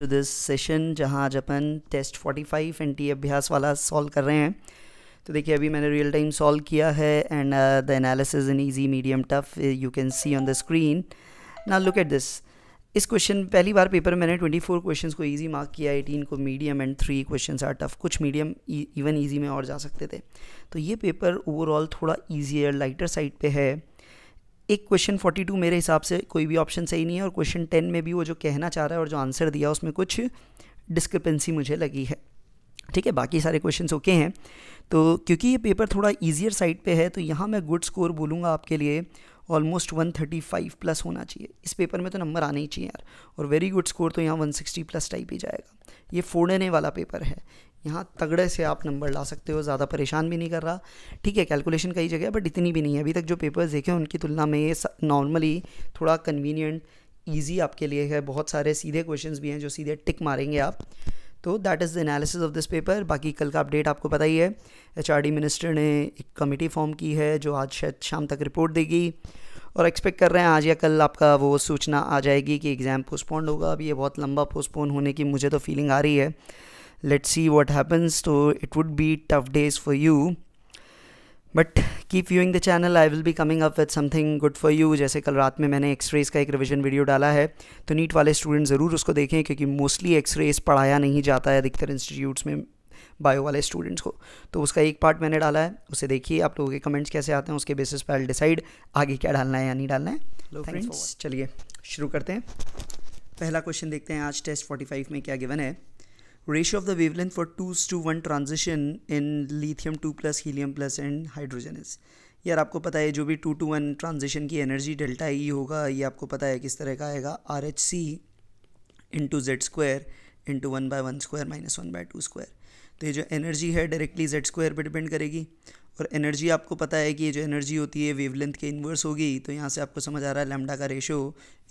To this session जहाँ आज अपन test 45 n t अभ्यास वाला सॉल्व कर रहे हैं तो देखिए अभी मैंने रियल टाइम सॉल्व किया है and the analysis in easy medium tough you can see on the screen ना लुक एट दिस इस क्वेश्चन पहली बार पेपर मैंने 24 क्वेश्चंस को इजी मार्क किया 18 को medium and three questions are tough कुछ मीडियम इवन ईजी में और जा सकते थे तो ये पेपर ओवरऑल थोड़ा ईजियर लाइटर साइड पर है एक क्वेश्चन 42 मेरे हिसाब से कोई भी ऑप्शन सही नहीं है और क्वेश्चन 10 में भी वो जो कहना चाह रहा है और जो आंसर दिया उसमें कुछ डिस्क्रिपेंसी मुझे लगी है ठीक है बाकी सारे क्वेश्चन ओके हैं तो क्योंकि ये पेपर थोड़ा ईजियर साइड पे है तो यहाँ मैं गुड स्कोर बोलूँगा आपके लिए ऑलमोस्ट 135 प्लस होना चाहिए इस पेपर में तो नंबर आने ही चाहिए यार और वेरी गुड स्कोर तो यहाँ 160 प्लस टाइप ही जाएगा ये फोड़ने वाला पेपर है यहाँ तगड़े से आप नंबर ला सकते हो ज़्यादा परेशान भी नहीं कर रहा ठीक है कैलकुलेशन कई जगह बट इतनी भी नहीं है अभी तक जो पेपर्स देखे उनकी तुलना में ये नॉर्मली थोड़ा कन्वीनियंट ईजी आपके लिए है बहुत सारे सीधे क्वेश्चन भी हैं जो सीधे टिक मारेंगे आप तो that is the analysis of this paper बाकी कल का अपडेट आपको पता ही है एच मिनिस्टर ने एक कमेटी फॉर्म की है जो आज शायद शाम तक रिपोर्ट देगी और एक्सपेक्ट कर रहे हैं आज या कल आपका वो सूचना आ जाएगी कि एग्ज़ाम पोस्टपोन्ड होगा अभी ये बहुत लंबा पोस्टपोन होने की मुझे तो फीलिंग आ रही है let's see what happens so it would be tough days for you but keep viewing the channel I will be coming up with something good for you जैसे कल रात में मैंने एक्सरेज का एक रिविजन वीडियो डाला है तो नीट वाले स्टूडेंट ज़रूर उसको देखें क्योंकि मोस्टली एक्सरेज पढ़ाया नहीं जाता है अधिकतर इंस्टीट्यूट्स में बायो वाले स्टूडेंट्स को तो उसका एक पार्ट मैंने डाला है उसे देखिए आप लोगों के कमेंट्स कैसे आते हैं उसके बेसिस पर डिसाइड आगे क्या डालना है या नहीं डालना है फ्रेंड्स चलिए शुरू करते हैं पहला क्वेश्चन देखते हैं आज टेस्ट फोर्टी में क्या गिवन है ratio of the wavelength for two two one transition in lithium two plus helium plus and hydrogen is यार आपको पता है जो भी टू टू वन ट्रांजिशन की एनर्जी डेल्टा ई होगा ये आपको पता है किस तरह का आएगा R H C into Z square two one by one square minus one by two square तो ये जो एनर्जी है डायरेक्टली जेड स्क्वायर पर डिपेंड करेगी और एनर्जी आपको पता है कि ये जो एनर्जी होती है वेवलेंथ के इन्वर्स होगी तो यहाँ से आपको समझ आ रहा है लैम्डा का ratio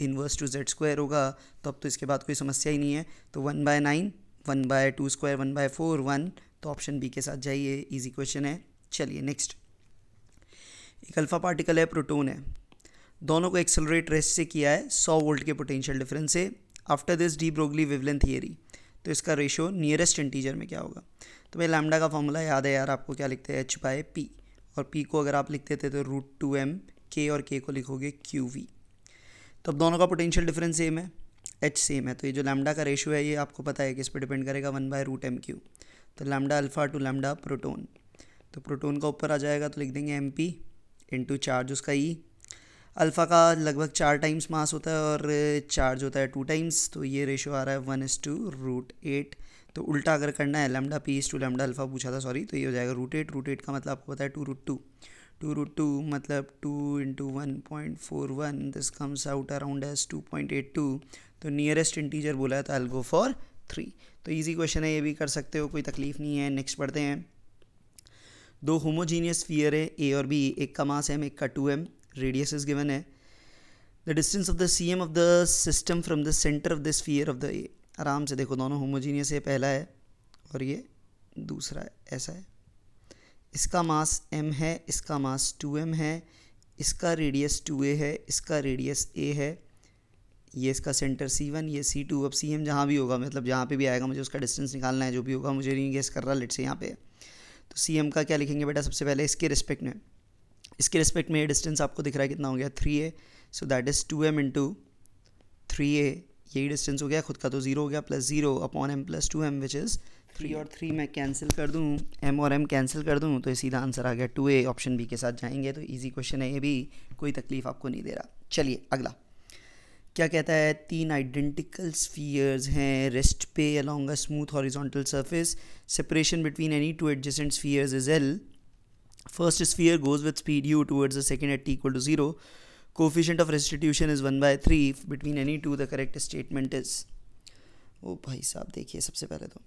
inverse to Z square होगा तो अब तो इसके बाद कोई समस्या ही नहीं है तो one by nine one by two square one by four one तो ऑप्शन बी के साथ जाइए इजी क्वेश्चन है चलिए नेक्स्ट एक अल्फ़ा पार्टिकल है प्रोटोन है दोनों को एक्सेलरेट रेस्ट से किया है सौ वोल्ट के पोटेंशियल डिफरेंस से after this de Broglie wavelength theory तो इसका रेशो नियरेस्ट इंटीजर में क्या होगा तो भाई लैमडा का फॉर्मूला याद है यार आपको क्या लिखते हैं एच बाय पी और पी को अगर आप लिखते थे तो रूट टू एम के और के को लिखोगे क्यू वी तो अब दोनों का पोटेंशियल डिफरेंस सेम है एच सेम है तो ये जो लैमडा का रेशियो है ये आपको पता है कि इस पर डिपेंड करेगा one by root M Q तो lambda alpha to lambda proton तो प्रोटोन का ऊपर आ जाएगा तो लिख देंगे एम पी इंटू चार्ज उसका ई e। अल्फ़ा का लगभग चार टाइम्स मास होता है और चार्ज होता है टू टाइम्स तो ये रेशो आ रहा है वन इस टू रूट एट तो उल्टा अगर करना है lambda P is to lambda alpha पूछा था सॉरी तो ये हो जाएगा रूट एट रूट एट का मतलब आपको पता है two root two two root two मतलब two into one point four one this comes out around as two point eight two तो नियरेस्ट बोला था अलगो फॉर थ्री तो ईजी क्वेश्चन है ये भी कर सकते हो कोई तकलीफ़ नहीं है नेक्स्ट पढ़ते हैं दो होमोजीनियस फियर है ए और बी एक का मास एम एक का two M radius is given है the distance of the C M of the system from the centre of the sphere of the A आराम से देखो दोनों होमोजीनियस है पहला है और ये दूसरा है ऐसा है इसका मास m है इसका मास 2m है इसका रेडियस 2a है इसका रेडियस a है ये इसका सेंटर C1 ये C2 अब सी एम जहाँ भी होगा मतलब जहाँ पे भी आएगा मुझे उसका डिस्टेंस निकालना है जो भी होगा मुझे नहीं गेस कर रहा लेट से यहाँ पे तो सी एम का क्या लिखेंगे बेटा सबसे पहले इसके रिस्पेक्ट में इसके रिस्पेक्ट में ये डिस्टेंस आपको दिख रहा है कितना हो गया three A so that is two M two three A यही डिस्टेंस हो गया खुद का तो जीरो हो गया plus zero upon M plus two M which is three और थ्री मैं कैंसिल कर दूँ एम और एम कैंसिल कर दूँ तो सीधा आंसर आ गया टू ए ऑप्शन बी के साथ जाएंगे तो ईजी क्वेश्चन है ये भी कोई तकलीफ आपको नहीं दे रहा चलिए अगला क्या कहता है तीन आइडेंटिकल स्फीयर्स हैं रेस्ट पे along a smooth horizontal surface separation between any two adjacent spheres is L first sphere goes with speed U towards the second at equal to zero coefficient of restitution is one by three between any two the correct statement is ओ भाई साहब देखिए सबसे पहले तो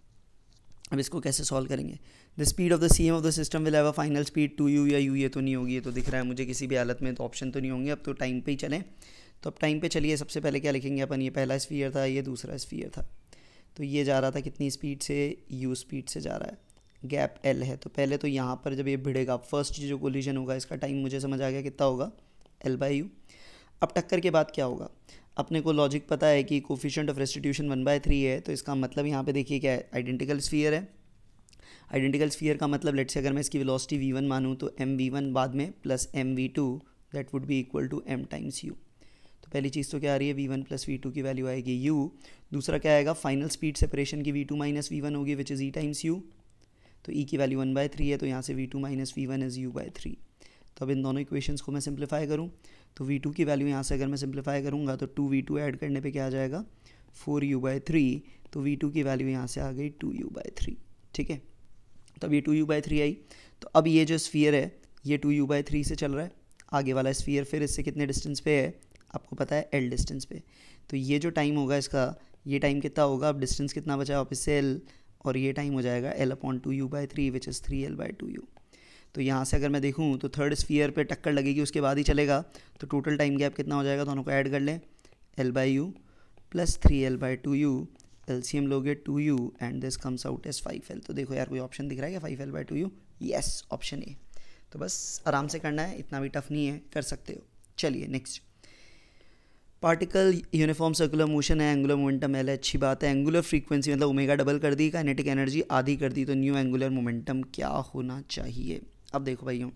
अब इसको कैसे सॉल्व करेंगे the speed of the C M of the system will have a final speed two U या यू ये तो नहीं होगी ये तो दिख रहा है मुझे किसी भी हालत में तो ऑप्शन तो नहीं होंगे अब तो टाइम पे ही चलें तो अब टाइम पे चलिए सबसे पहले क्या लिखेंगे अपन ये पहला स्फीयर था ये दूसरा स्फीयर था तो ये जा रहा था कितनी स्पीड से यू स्पीड से जा रहा है गैप एल है तो पहले तो यहाँ पर जब ये भिड़ेगा फर्स्ट जो कोलिजन होगा इसका टाइम मुझे समझ आ गया कितना होगा एल बाई यू अब टक्कर के बाद क्या होगा अपने को लॉजिक पता है कि coefficient of restitution one by three है तो इसका मतलब यहाँ पे देखिए क्या है आइडेंटिकल स्फीयर है आइडेंटिकल स्फीयर का मतलब लेट से अगर मैं इसकी वेलोसिटी वी वन मानूँ तो एम वी वन बाद में plus M V two that would be equal to M times U तो पहली चीज़ तो क्या आ रही है V one plus V two की वैल्यू आएगी यू दूसरा क्या आएगा फाइनल स्पीड सेपरेशन की V two minus V one होगी which is E times U तो ई e की वैल्यू वन बाय थ्री है तो यहाँ से V two minus V one is you bye three तो अब इन दोनों इक्वेशंस को मैं सिंप्लीफाई करूँ तो वी टू की वैल्यू यहाँ से अगर मैं सिंप्लीफाई करूँगा तो टू वी टू ऐड करने पर क्या आ जाएगा फोर यू बाई थ्री तो वी टू की वैल्यू यहाँ से आ गई टू यू बाई थ्री ठीक है तो अब ये टू यू बाई थ्री आई तो अब ये जो स्फीयर है ये टू यू बाई थ्री से चल रहा है आगे वाला स्फीयर फिर इससे कितने डिस्टेंस पे है आपको पता है एल डिस्टेंस पे तो ये जो टाइम होगा इसका ये टाइम कितना होगा अब डिस्टेंस कितना बचा वापस से एल और ये टाइम हो जाएगा L upon two U by three which is three L by two U तो यहाँ से अगर मैं देखूँ तो थर्ड स्फीयर पे टक्कर लगेगी उसके बाद ही चलेगा तो टोटल टाइम गैप कितना हो जाएगा दोनों तो को ऐड कर लें L by U plus three L by two U L C M लोगे two U and this comes out as five L तो देखो यार कोई ऑप्शन दिख रहा है क्या five L by two U yes option A तो बस आराम से करना है इतना भी टफ नहीं है कर सकते हो चलिए next particle uniform circular motion है एंगुलर मोमेंटम एल अच्छी बात है एंगुलर फ्रीक्वेंसी मतलब ओमेगा डबल कर दी काइनेटिक एनर्जी आधी कर दी तो न्यू एंगुलर मोमेंटम क्या होना चाहिए अब देखो भाइयों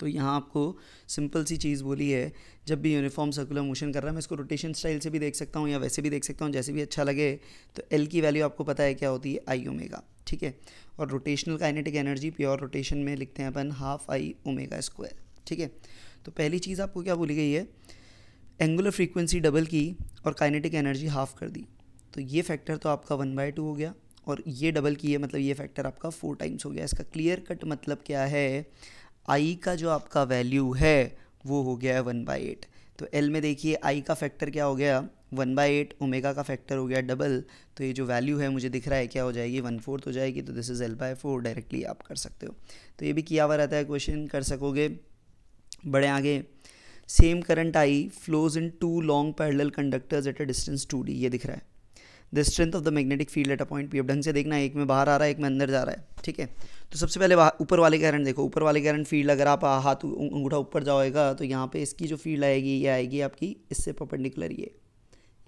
तो यहाँ आपको सिंपल सी चीज़ बोली है जब भी यूनिफॉर्म सर्कुलर मोशन कर रहा है मैं इसको रोटेशन स्टाइल से भी देख सकता हूँ या वैसे भी देख सकता हूँ जैसे भी अच्छा लगे तो एल की वैल्यू आपको पता है क्या होती है आई ओमेगा ठीक है और rotational kinetic energy pure rotation में लिखते हैं अपन हाफ आई ओमेगा स्क्वायर ठीक है तो पहली चीज़ आपको क्या बोली गई है एंगुलर फ्रीक्वेंसी डबल की और काइनेटिक एनर्जी हाफ कर दी तो ये फैक्टर तो आपका वन बाय टू हो गया और ये डबल की है मतलब ये फैक्टर आपका फोर टाइम्स हो गया इसका क्लियर कट मतलब क्या है आई का जो आपका वैल्यू है वो हो गया है वन बाई एट तो एल में देखिए आई का फैक्टर क्या हो गया वन बाई एट ओमेगा का फैक्टर हो गया डबल तो ये जो वैल्यू है मुझे दिख रहा है क्या हो जाएगी वन फोर्थ हो जाएगी तो this is L by four directly आप कर सकते हो तो ये भी किया हुआ रहता है क्वेश्चन कर सकोगे बड़े आगे same current I flows in two long parallel conductors at a distance two D ये दिख रहा है the strength of the magnetic field at a point P अब ढंग से देखना एक में बाहर आ रहा है एक में अंदर जा रहा है ठीक है तो सबसे पहले ऊपर वाले कारण देखो ऊपर वाले कारण फील्ड अगर आप हाथ अंगूठा ऊपर जाओएगा तो यहाँ पे इसकी जो फील्ड आएगी ये आएगी आपकी इससे पर्पेंडिकुलर ये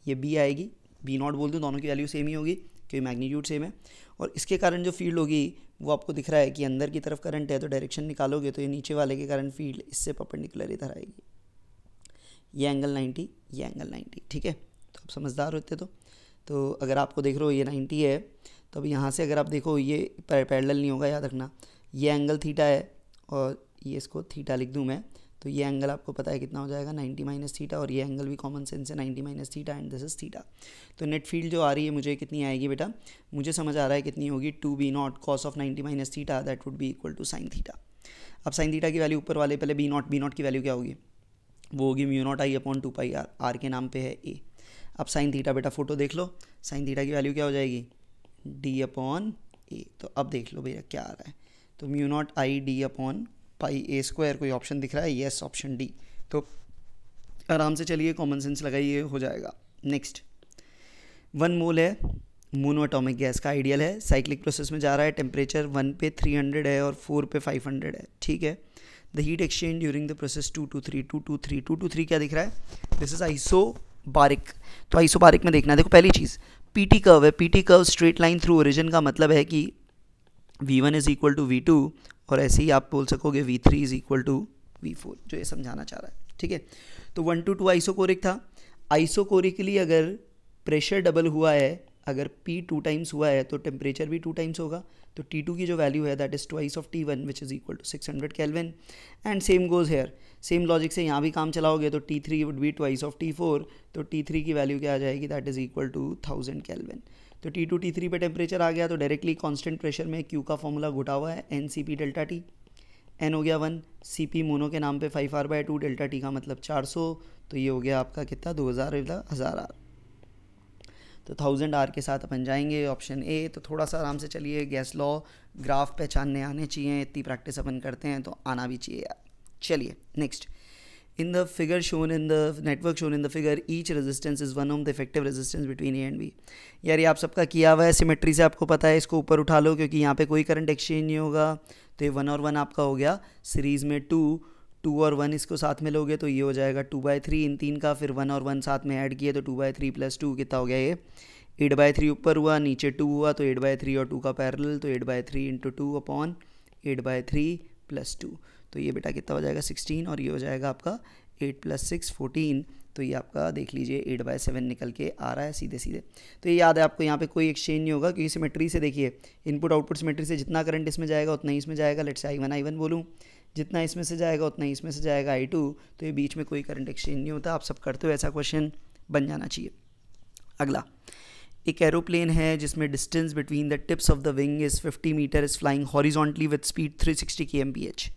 ये बी आएगी बी नॉट बोल दूँ दोनों की वैल्यू सेम ही होगी क्योंकि मैग्नीट्यूड सेम है और इसके कारण जो फील्ड होगी वो आपको दिख रहा है कि अंदर की तरफ करंट है तो डायरेक्शन निकालोगे तो ये नीचे वाले के कारण फील्ड इससे पर्पेंडिकुलर इधर आएगी ये एंगल 90 ये एंगल 90 ठीक है तो आप समझदार होते तो तो अगर आपको देख रहे हो ये नाइन्टी है तो अब यहाँ से अगर आप देखो ये पैरल नहीं होगा याद रखना ये एंगल थीटा है और ये इसको थीटा लिख दूँ मैं तो ये एंगल आपको पता है कितना हो जाएगा 90 माइनस थीटा और ये एंगल भी कॉमन सेंस है 90 minus theta and this is theta तो नेट फील्ड जो आ रही है मुझे कितनी आएगी बेटा मुझे समझ आ रहा है कितनी होगी two B naught cos of 90 minus theta that would be equal to sine theta अब साइन थीटा की वैल्यू ऊपर वाले पहले बी नॉट बी नॉट की वैल्यू क्या होगी वो होगी mu naught I upon two pi R R के नाम पे है ए अब साइन थीटा बेटा फोटो देख लो साइन थीटा की वैल्यू क्या हो जाएगी डी अपॉन ए तो अब देख लो भैया क्या आ रहा है तो mu naught I D upon pi A square कोई ऑप्शन दिख रहा है येस ऑप्शन डी तो आराम से चलिए कॉमन सेंस लगाइए हो जाएगा नेक्स्ट वन मोल है मोनोटॉमिक गैस का आइडियल है साइक्लिक प्रोसेस में जा रहा है टेम्परेचर वन पे थ्री हंड्रेड है और फोर पे फाइव हंड्रेड है ठीक है the heat exchange during the process two to three two to three two to three क्या दिख रहा है दिस इज आइसो बारिक तो आइसो बारिक में देखना देखो पहली चीज़ पी टी कर्व है P T curve straight line through origin का मतलब है कि V one is equal to V two और ऐसे ही आप बोल सकोगे V three is equal to V four जो ये समझाना चाह रहा है ठीक है तो वन टू टू आइसोकोरिक था आइसोकोरिकली अगर प्रेशर डबल हुआ है अगर पी टू टाइम्स हुआ है तो टेम्परेचर भी टू टाइम्स होगा तो टी टू की जो वैल्यू है that is twice of T one which is equal to six hundred kelvin and same goes here same logic से यहाँ भी काम चलाओगे तो T three would be twice of T four तो टी थ्री की वैल्यू क्या आ जाएगी that is equal to thousand kelvin तो टी टू टी थ्री पर टेम्परेचर आ गया तो डायरेक्टली कॉन्स्टेंट प्रेशर में क्यू का फॉर्मूला घुटा हुआ है N C P delta T N हो गया वन सी पी मोनो के नाम पे five R by two delta T का मतलब चार सौ तो ये हो गया आपका कितना दो हज़ार हज़ार आर तो थाउजेंड आर के साथ अपन जाएंगे ऑप्शन ए तो थोड़ा सा आराम से चलिए गैस लॉ ग्राफ पहचानने आने चाहिए इतनी प्रैक्टिस अपन करते हैं तो आना भी चाहिए यार चलिए next in the figure shown in the network shown in the figure each resistance is one of the effective resistance between A and B यार ये आप सबका किया हुआ है सिमेट्री से आपको पता है इसको ऊपर उठा लो क्योंकि यहाँ पे कोई करंट एक्सचेंज नहीं होगा तो ये वन और वन आपका हो गया सीरीज़ में टू टू और वन इसको साथ में लोगे तो ये हो जाएगा टू बाई थ्री इन तीन का फिर वन और वन साथ में ऐड किए तो two by three plus two कितना हो गया ये एट बाई थ्री ऊपर हुआ नीचे टू हुआ तो एट बाई थ्री और टू का पैरल तो eight by three into two upon eight by three plus two तो ये बेटा कितना हो जाएगा सिक्सटीन और ये हो जाएगा आपका एट प्लस सिक्स फोर्टीन तो ये आपका देख लीजिए एट बाय सेवन निकल के आ रहा है सीधे सीधे तो ये याद है आपको यहाँ पे कोई एक्सचेंज नहीं होगा क्योंकि सिमेट्री से देखिए इनपुट आउटपुट सिमेट्री से जितना करंट इसमें जाएगा उतना ही इसमें जाएगा let's I one I one बोलूँ जितना इसमें से जाएगा उतना ही इसमें से जाएगा आई टू तो ये बीच में कोई करंट एक्सचेंज नहीं होता आप सब करते हो ऐसा क्वेश्चन बन जाना चाहिए अगला एक एरोप्लेन है जिसमें distance between the tips of the wing is 50 metre is flying horizontally with speed 360 sixty K M P H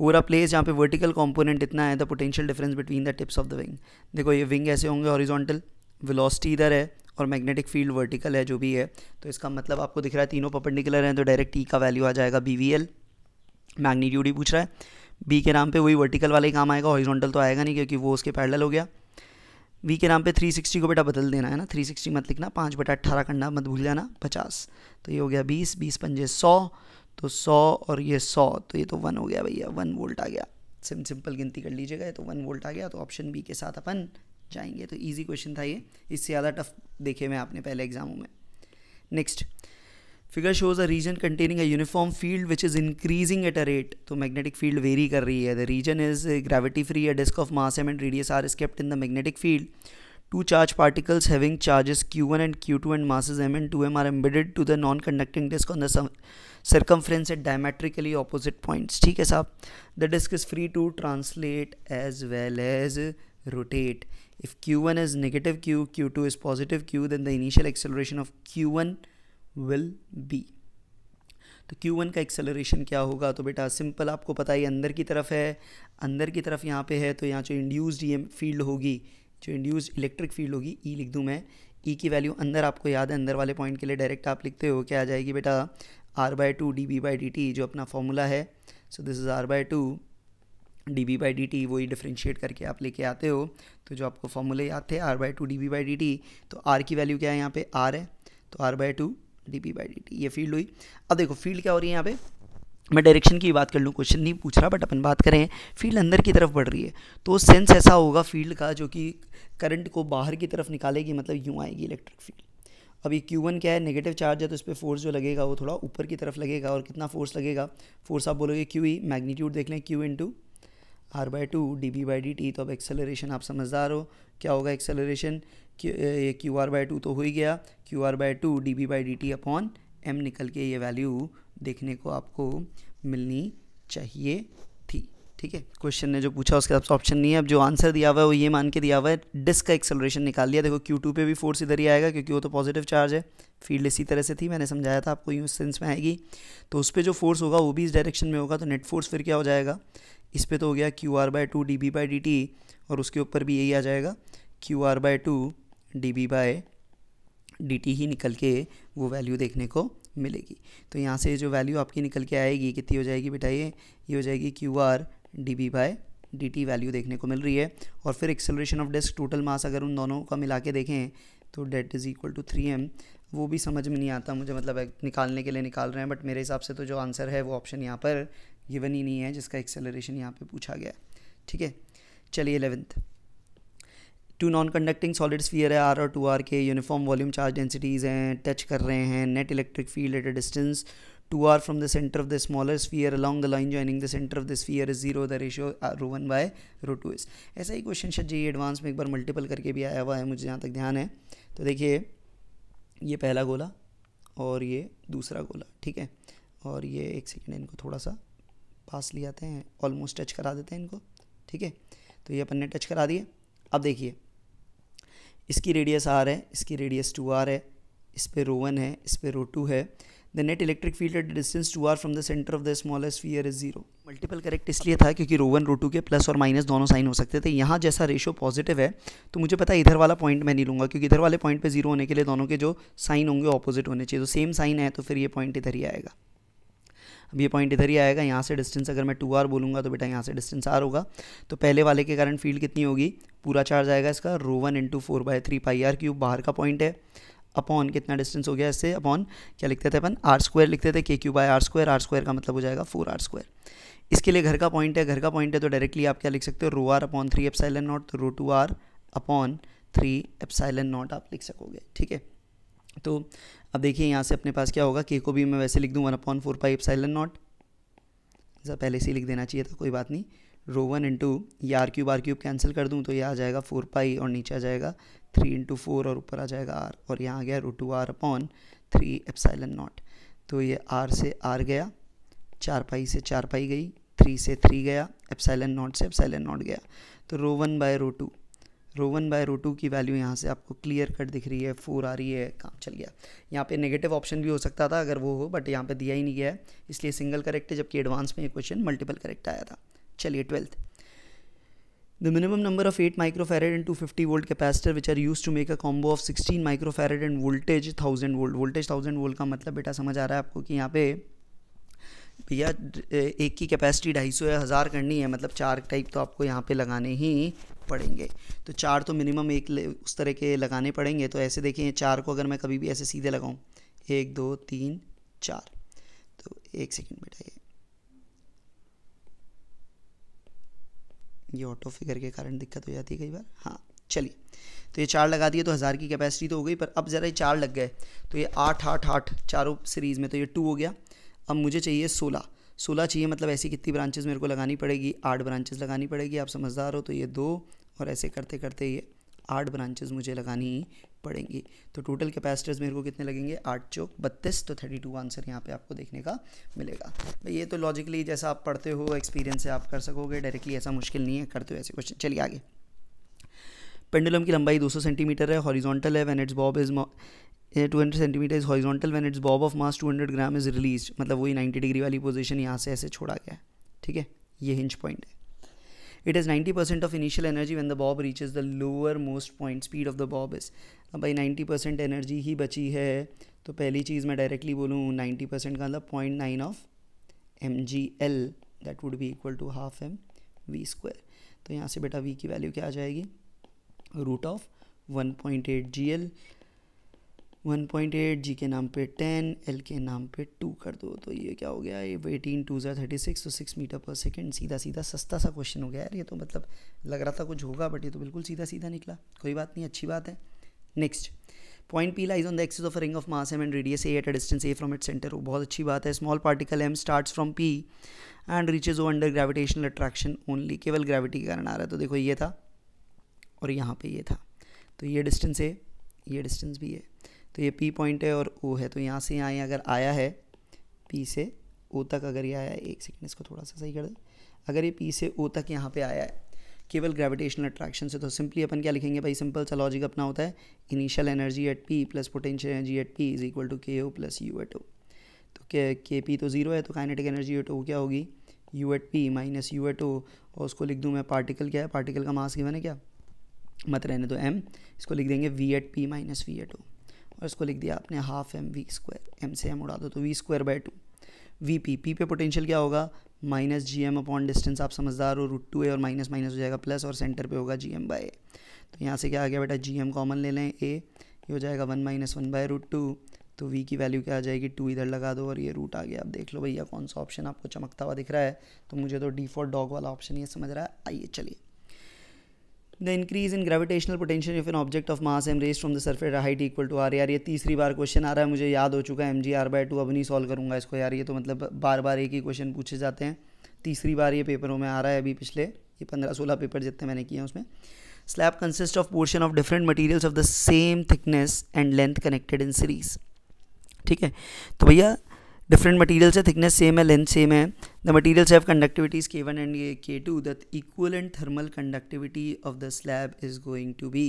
over a place जहाँ पे वर्टिकल कॉम्पोनेंट इतना है the potential difference between the tips of the wing देखो ये wing ऐसे होंगे ऑरिजोंटल velocity इधर है और मैग्नेटिक फील्ड वर्टिकल है जो भी है तो इसका मतलब आपको दिख रहा है तीनों पर्पेंडिकुलर हैं तो डायरेक्ट ई e का वैल्यू आ जाएगा बी वी एल मैग्नीट्यूड ही पूछ रहा है बी के नाम पे वही वर्टिकल वाला ही काम आएगा हॉरिजॉन्टल तो आएगा नहीं क्योंकि वो उसके पैरल हो गया वी के नाम पे 360 को बेटा बदल देना है ना 360 मत लिखना पाँच बटा अट्ठारह करना मत भूल जाना पचास तो ये हो गया बीस बीस पंजे सौ तो सौ और ये सौ तो ये तो वन हो गया भैया वन वोल्ट आ गया सिम सिंपल गिनती कर लीजिएगा तो वन वोल्ट आ गया तो ऑप्शन बी के साथ अपन जाएंगे तो ईजी क्वेश्चन था ये इससे ज़्यादा टफ देखे मैं आपने पहले एग्जामों में next figure shows a region containing a uniform field which is increasing at a rate तो मैग्नेटिक फील्ड वेरी कर रही है the region is gravity free a disc of mass M and radius R is kept in the magnetic field Two charge particles having charges q1 and q2 and masses m and 2m are embedded to the non-conducting disk on the circumference at diametrically opposite points. ठीक है साहब The disk is free to translate as well as rotate. If q1 is negative q, q2 is positive q, then the initial acceleration of q1 will be. तो Q1 का acceleration क्या होगा तो बेटा simple आपको पता ही अंदर की तरफ है अंदर की तरफ यहाँ पे है तो यहाँ जो इंड्यूस्ड ई फील्ड होगी जो इंड्यूस इलेक्ट्रिक फील्ड होगी ई e लिख दूँ मैं ई e की वैल्यू अंदर आपको याद है अंदर वाले पॉइंट के लिए डायरेक्ट आप लिखते हो क्या आ जाएगी बेटा R by two D B by D T जो अपना फॉर्मूला है so this is R by two D B by D T वही डिफ्रेंशिएट करके आप लेके आते हो तो जो आपको फॉर्मूले याद थे R by two D B by D T तो आर की वैल्यू क्या है यहाँ पे आर है तो R by two D B by D T ये फील्ड हुई अब देखो फील्ड क्या हो रही है यहाँ पे मैं डायरेक्शन की बात कर लूँ क्वेश्चन नहीं पूछ रहा बट अपन बात करें फील्ड अंदर की तरफ बढ़ रही है तो सेंस ऐसा होगा फील्ड का जो कि करंट को बाहर की तरफ निकालेगी मतलब यूँ आएगी इलेक्ट्रिक फील्ड अभी क्यू Q1 क्या है नेगेटिव चार्ज है तो इस पर फोर्स जो लगेगा वो थोड़ा ऊपर की तरफ लगेगा और कितना फोर्स लगेगा फोर्स आप बोलोगे क्यू ई मैग्नीट्यूड देख लें Q into R by two D B by D T तो अब एक्सेलरेशन आप समझदार हो क्या होगा एक्सेलरेशन ये क्यू आर बाई टू तो हो ही गया Q R by two D B by D T upon M निकल के ये वैल्यू देखने को आपको मिलनी चाहिए थी ठीक है क्वेश्चन ने जो पूछा उसके पास ऑप्शन नहीं है अब जो आंसर दिया हुआ है वो ये मान के दिया हुआ है डिस्क का एक्सेलरेशन निकाल लिया देखो क्यू टू पर भी फोर्स इधर ही आएगा क्योंकि वो तो पॉजिटिव चार्ज है फील्ड इसी तरह से थी मैंने समझाया था आपको यूँ सेंस में आएगी तो उस पर जो फोर्स होगा वो भी इस डायरेक्शन में होगा तो नेट फोर्स फिर क्या हो जाएगा इस पर तो हो गया Q R by two D B by D T और उसके ऊपर भी यही आ जाएगा Q R by two D B by D ही निकल के वो वैल्यू देखने को मिलेगी तो यहाँ से जो वैल्यू आपकी निकल के आएगी कितनी हो जाएगी बेटा ये ये हो जाएगी Q R D B by D T value देखने को मिल रही है और फिर acceleration of disc total mass अगर उन दोनों का मिला के देखें तो that is equal to three M वो भी समझ में नहीं आता मुझे मतलब निकालने के लिए निकाल रहे हैं बट मेरे हिसाब से तो जो आंसर है वो ऑप्शन यहाँ पर गिवन ही नहीं है जिसका एक्सेलरेशन यहाँ पर पूछा गया ठीक है चलिए eleventh two non conducting solid sphere है आर और टू आर के यूनिफॉर्म वॉल्यूम चार्ज डेंसिटीज़ हैं टच कर रहे हैं net electric field at a distance two R from the centre of the smaller sphere along the line joining the centre of the sphere is zero the ratio rho one by rho two is ऐसा ही question शायद जी advance e में एक बार multiple करके भी आया हुआ है मुझे जहाँ तक ध्यान है तो देखिए ये पहला गोला और ये दूसरा गोला ठीक है और ये एक सेकेंड इनको थोड़ा सा पास ले आते हैं ऑलमोस्ट टच करा देते हैं इनको ठीक है तो ये अपन ने टच करा दिए अब देखिए इसकी रेडियस आर है इसकी रेडियस टू आर है इस पर रो वन है इस पर रो टू है the net electric field at distance two R from the centre of the smallest sphere is zero multiple correct इसलिए था क्योंकि रो वन रो टू के प्लस और माइनस दोनों साइन हो सकते थे यहाँ जैसा रेशो पॉजिटिव है तो मुझे पता है इधर वाला पॉइंट मैं नहीं लूँगा क्योंकि इधर वाले पॉइंट पे जीरो होने के लिए दोनों के जो साइन होंगे ऑपोजिट होने चाहिए तो सेम साइन है तो फिर ये पॉइंट इधर ही आएगा अब ये पॉइंट इधर ही आएगा यहाँ से डिस्टेंस अगर मैं टू आर बोलूँगा तो बेटा यहाँ से डिस्टेंस आर होगा तो पहले वाले के कारण फील्ड कितनी होगी पूरा चार्ज आएगा इसका rho one into four by three pi R cube बाहर का पॉइंट है अपॉन कितना डिस्टेंस हो गया इससे अपॉन क्या लिखते थे अपन आर स्क्वायर लिखते थे K Q by R square R square का मतलब हो जाएगा फोर आर स्क्वायर इसके लिए घर का पॉइंट है घर का पॉइंट है तो डायरेक्टली आप क्या लिख सकते हो rho R upon three epsilon naught rho two R upon three F epsilon naught आप लिख सकोगे ठीक है तो अब देखिए यहाँ से अपने पास क्या होगा के को भी मैं वैसे लिख दूँ one upon four pi epsilon naught ऐसा पहले से ही लिख देना चाहिए था कोई बात नहीं रो वन इंटू ये R cube R cube cancel कर दूँ तो ये आ जाएगा फोर पाई और नीचे आ जाएगा थ्री इंटू फोर और ऊपर आ जाएगा आर और यहाँ आ गया rho two R upon three F epsilon naught तो ये आर से आर गया चार पाई से चार पाई गई थ्री से थ्री गया एफ साइलन नॉट से एफ साइलन नॉट गया तो rho one by rho two rho one by rho two की वैल्यू यहाँ से आपको क्लियर कट दिख रही है फोर आ रही है काम चल गया यहाँ पे नेगेटिव ऑप्शन भी हो सकता था अगर वो हो बट यहाँ पे दिया ही नहीं गया है इसलिए सिंगल करेक्ट है जबकि एडवांस में ये क्वेश्चन मल्टीपल करेक्ट आया था चलिए twelfth the minimum number of eight microfarad and two fifty volt capacitor which are use to make a combo of sixteen microfarad and voltage thousand volt voltage thousand volt का मतलब बेटा समझ आ रहा है आपको कि यहाँ पे भैया एक की कैपेसिटी ढाई सौ या हज़ार करनी है मतलब चार टाइप तो आपको यहाँ पे लगाने ही पड़ेंगे तो चार तो मिनिमम एक उस तरह के लगाने पड़ेंगे तो ऐसे देखिए चार को अगर मैं कभी भी ऐसे सीधे लगाऊँ एक दो तीन चार तो एक सेकेंड बैठाइए ये ये ऑटो फिगर के कारण दिक्कत हो जाती है कई बार हाँ चलिए तो ये चार लगा दिए तो हज़ार की कैपेसिटी तो हो गई पर अब ज़रा ये चार लग गए तो ये आठ आठ आठ चारों सीरीज़ में तो ये टू हो गया अब मुझे चाहिए सोलह सोलह चाहिए मतलब ऐसी कितनी ब्रांचेज़ मेरे को लगानी पड़ेगी आठ ब्रांचेज़ लगानी पड़ेगी आप समझदार हो तो ये दो और ऐसे करते करते ये आठ ब्रांचेज़ मुझे लगानी पड़ेंगी तो टोटल कैपेसिटर्स मेरे को कितने लगेंगे आठ चौक बत्तीस तो थर्टी टू आंसर यहाँ पे आपको देखने का मिलेगा भाई तो ये तो लॉजिकली जैसा आप पढ़ते हो एक्सपीरियंस से आप कर सकोगे डायरेक्टली ऐसा मुश्किल नहीं है करते हो ऐसे क्वेश्चन चलिए आगे पेंडुलम की लंबाई 200 सेंटीमीटर है हॉरिजॉन्टल है when its bob is 200 centimetre is horizontal when its bob of mass 200 gram is release मतलब वही 90 डिग्री वाली पोजीशन यहाँ से ऐसे छोड़ा गया ठीक है ये हिंज पॉइंट है it is 90% of initial energy when the bob reaches the lower most point speed of the bob is अब भाई 90% एनर्जी ही बची है तो पहली चीज़ मैं डायरेक्टली बोलूँ 90% का मतलब point nine of M G L that would be equal to half M V square तो यहाँ से बेटा वी की वैल्यू क्या आ जाएगी root of 1.8 point eight G L one point eight G के नाम पे टेन एल के नाम पे टू कर दो तो ये क्या हो गया ये eighteen twos are thirty six तो सिक्स मीटर पर सेकेंड सीधा सीधा सस्ता सा क्वेश्चन हो गया यार ये तो मतलब लग रहा था कुछ होगा बट ये तो बिल्कुल सीधा सीधा निकला कोई बात नहीं अच्छी बात है next point P lies on the axis of ring of mass M and radius A at a distance A from it centre वो बहुत अच्छी बात है small particle M starts from P and reaches O under gravitational attraction only केवल gravity के कारण आ रहा है तो देखो ये था और यहाँ पे ये था तो ये डिस्टेंस है ये डिस्टेंस भी है तो ये पी पॉइंट है और ओ है तो यहाँ से यहाँ अगर आया है पी से ओ तक अगर ये आया है एक सेकेंड इसको थोड़ा सा सही कर दें अगर ये पी से ओ तक यहाँ पे आया है केवल ग्रेविटेशनल अट्रैक्शन से तो सिंपली अपन क्या लिखेंगे भाई सिंपल सा लॉजिक अपना होता है initial energy at P plus potential energy at P is equal to K O plus U at O तो के के पी तो जीरो है तो काइनेटिक एनर्जी एट ओ क्या होगी U at P minus U at O और उसको लिख दूँ मैं पार्टिकल क्या है पार्टिकल का मास गिवन है क्या मत रहने दो एम इसको लिख देंगे V at P minus V at O और इसको लिख दिया आपने half M V square M से एम उड़ा दो तो V square by two V P P पे पोटेंशियल क्या होगा minus G M upon distance आप समझदार हो रूट टू ए और माइनस माइनस हो जाएगा प्लस और सेंटर पे होगा जी एम बाई ए तो यहाँ से क्या आ गया बेटा जी एम कॉमन ले लें ए ये हो जाएगा one minus one by root two तो वी की वैल्यू क्या आ जाएगी टू इधर लगा दो और ये रूट आ गया आप देख लो भैया कौन सा ऑप्शन आपको चमकता हुआ दिख रहा है तो मुझे तो डिफॉल्ट डॉग वाला ऑप्शन ये समझ रहा है आइए चलिए the increase in gravitational potential of an object of mass M rest from the surface height equal to R यार ये तीसरी बार क्वेश्चन आ रहा है मुझे याद हो चुका है M G R by two अब नहीं सॉल्व करूँगा इसको यार ये तो मतलब बार बार एक ही क्वेश्चन पूछे जाते हैं तीसरी बार ये पेपरों में आ रहा है अभी पिछले ये पंद्रह सोलह पेपर जितने मैंने किए हैं उसमें slab consist of portion of different materials of the same thickness and length connected in series ठीक है तो भैया डिफरेंट मटीरियल्स है थिकनेस सेम है लेंथ सेम है the materials have conductivities K one and K two that equal and thermal conductivity of the slab is going to be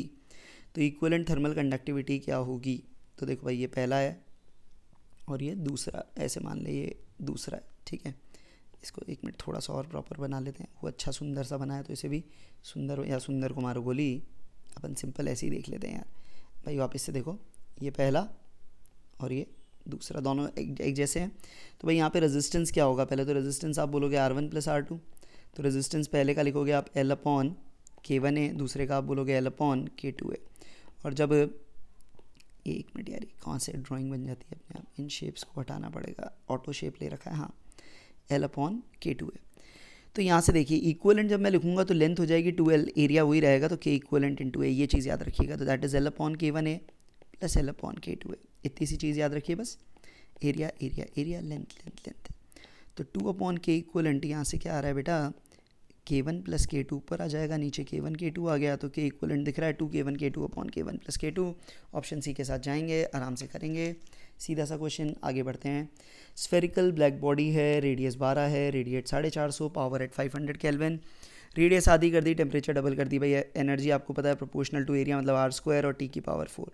तो equal and thermal conductivity क्या होगी तो देखो भाई ये पहला है और ये दूसरा ऐसे मान लें ये दूसरा है ठीक है इसको एक मिनट थोड़ा सा और प्रॉपर बना लेते हैं वो अच्छा सुंदर सा बनाया तो इसे भी सुंदर या सुंदर कुमार गोली अपन सिंपल ऐसे ही देख लेते हैं यार भाई वापस से देखो ये पहला और ये दूसरा दोनों एक, एक जैसे हैं तो भाई यहाँ पे रेजिस्टेंस क्या होगा पहले तो रेजिस्टेंस आप बोलोगे R one plus R two तो रेजिस्टेंस पहले का लिखोगे आप L upon K one A दूसरे का आप बोलोगे L upon K two A और जब ये एक मिनट यार कौन से ड्राइंग बन जाती है अपने आप इन शेप्स को हटाना पड़ेगा ऑटो शेप ले रखा है हाँ L upon K two A तो यहाँ से देखिए इक्वलेंट जब मैं लिखूंगा तो लेंथ हो जाएगी टू एल एरिया वही रहेगा तो के इक्वलेंट इन टू ए ये चीज़ याद रखिएगा तो that is L upon K one A plus L upon K two A इतनी सी चीज़ याद रखिए बस area area area length length length तो two upon K equal and यहाँ से क्या आ रहा है बेटा के वन प्लस के टू ऊपर आ जाएगा नीचे के वन के टू आ गया तो के इक्वल एंट दिख रहा है to K one K two upon K one plus K two option C के साथ जाएंगे आराम से करेंगे सीधा सा क्वेश्चन आगे बढ़ते हैं स्फेरिकल ब्लैक बॉडी है रेडियस बारह है रेडिएट साढ़े चार सौ power at five hundred kelvin radius आधी कर दी टेम्परेचर डबल कर दी भैया एनर्जी आपको पता है प्रोपोर्शनल टू एरिया मतलब आर स्क्वायर और टी की पावर फोर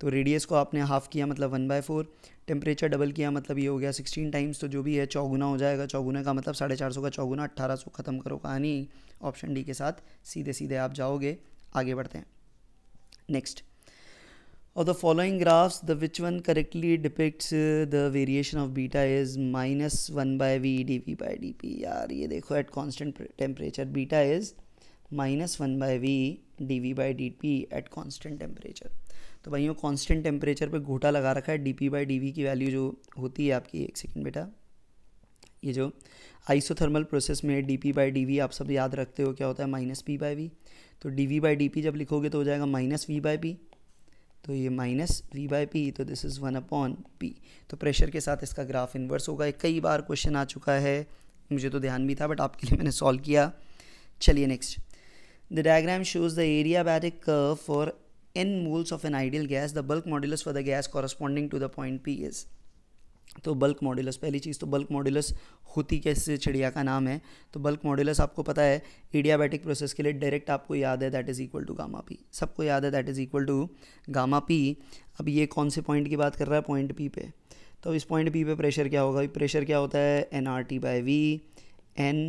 तो रेडियस को आपने हाफ किया मतलब one by four temperature double किया मतलब ये हो गया सिक्सटीन टाइम्स तो जो भी है चौगुना हो जाएगा चौगुना का मतलब साढ़े चार सौ का चौगुना अट्ठारह सौ ख़त्म करो कहानी ऑप्शन डी के साथ सीधे सीधे आप जाओगे आगे बढ़ते हैं नेक्स्ट और the following graphs the which one correctly depict the variation of beta is minus one by V D V by D P यार ये देखो at constant temperature beta is minus one by V D V by D P at constant temperature तो भाइयों constant temperature पे घोटा लगा रखा है D P by D V की वैल्यू जो होती है आपकी एक सेकेंड बेटा ये जो आइसोथर्मल प्रोसेस में D P by D V आप सब याद रखते हो क्या होता है माइनस पी बाई वी तो D we by D P जब लिखोगे तो हो जाएगा माइनस वी बाई पी तो ये माइनस वी बाई पी तो this is one upon P तो प्रेशर के साथ इसका ग्राफ इन्वर्स होगा कई बार क्वेश्चन आ चुका है मुझे तो ध्यान भी था बट आपके लिए मैंने सॉल्व किया चलिए next the diagram shows the area A curve for n moles of an ideal gas, the bulk modulus for the gas corresponding to the point P is तो बल्क मॉड्यूलस पहली चीज़ तो bulk modulus होती कैसे चिड़िया का नाम है तो बल्क मॉड्यूलस आपको पता है एडियाबैटिक प्रोसेस के लिए डायरेक्ट आपको याद है that is equal to gamma P सबको याद है that is equal to gamma P अब ये कौन से पॉइंट की बात कर रहा है पॉइंट पी पे तो इस पॉइंट पी पे प्रेशर क्या होगा प्रेशर क्या होता है N R T by V N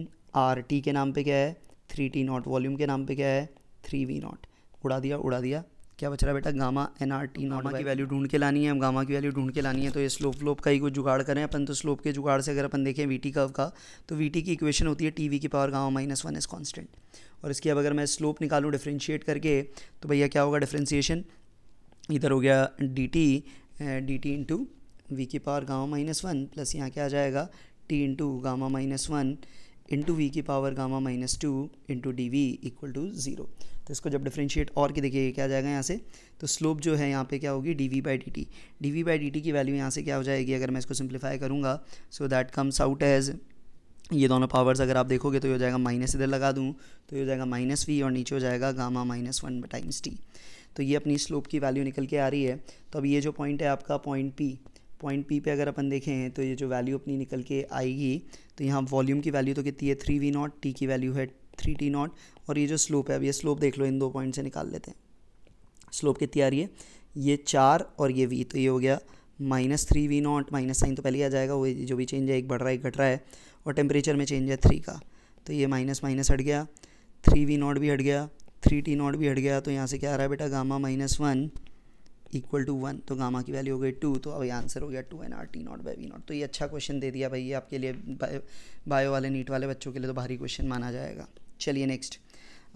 R T के नाम पर क्या है थ्री टी नॉट वॉल्यूम के नाम पर क्या है थ्री वी नॉट उड़ा दिया उड़ा दिया क्या बच रहा है बेटा गामा एन आर टी नामा की वैल्यू ढूंढ के लानी है हम गामा की वैल्यू ढूंढ के लानी है तो ये स्लोप स्लोप का ही कुछ जुगाड़ करें अपन तो स्लोप के जुगाड़ से अगर अपन देखें वी टी कर्व का तो वी टी की इक्वेशन होती है टी वी की power gamma minus one is constant और इसकी अब अगर मैं स्लोप निकालूँ डिफ्रेंशिएट करके तो भैया क्या होगा डिफ्रेंशिएशन इधर हो गया D T D T into V की power gamma minus one plus यहाँ क्या आ जाएगा T into gamma minus one into V की power gamma minus two into D V equal to zero तो इसको जब डिफ्रेंशिएट और के देखिए क्या जाएगा यहाँ से तो स्लोप जो है यहाँ पे क्या होगी D we by D T D we by D T की वैल्यू यहाँ से क्या हो जाएगी अगर मैं इसको सिंप्लीफाई करूँगा so that comes out as ये दोनों पावर्स अगर आप देखोगे तो ये हो जाएगा माइनस इधर लगा दूँ तो ये हो जाएगा माइनस वी और नीचे हो जाएगा gamma minus one times T तो ये अपनी स्लोप की वैल्यू निकल के आ रही है तो अब ये जो पॉइंट है आपका पॉइंट पी पॉइंट पी पे अगर अपन देखें तो ये जो वैल्यू अपनी निकल के आएगी तो यहाँ वॉल्यूम की वैल्यू तो कितनी है थ्री वी नॉट टी की वैल्यू है थ्री टी नॉट और ये जो स्लोप है अब ये स्लोप देख लो इन दो पॉइंट से निकाल लेते हैं स्लोप कितनी आ रही है ये चार और ये वी तो ये हो गया minus three V naught minus sign तो पहले ही आ जाएगा वो जो भी चेंज है एक बढ़ रहा है एक घट रहा है और टेम्परेचर में चेंज है थ्री का तो ये माइनस माइनस हट गया थ्री वी नॉट भी हट गया थ्री टी नॉट भी हट गया तो यहाँ से क्या आ रहा है बेटा gamma minus one equal to one तो गामा की वैल्यू हो गई टू तो अब ये आंसर हो गया two N R T naught by V naught तो ये अच्छा क्वेश्चन दे दिया भाई ये आपके लिए बायो वाले नीट वाले बच्चों के लिए तो भारी क्वेश्चन माना जाएगा चलिए नेक्स्ट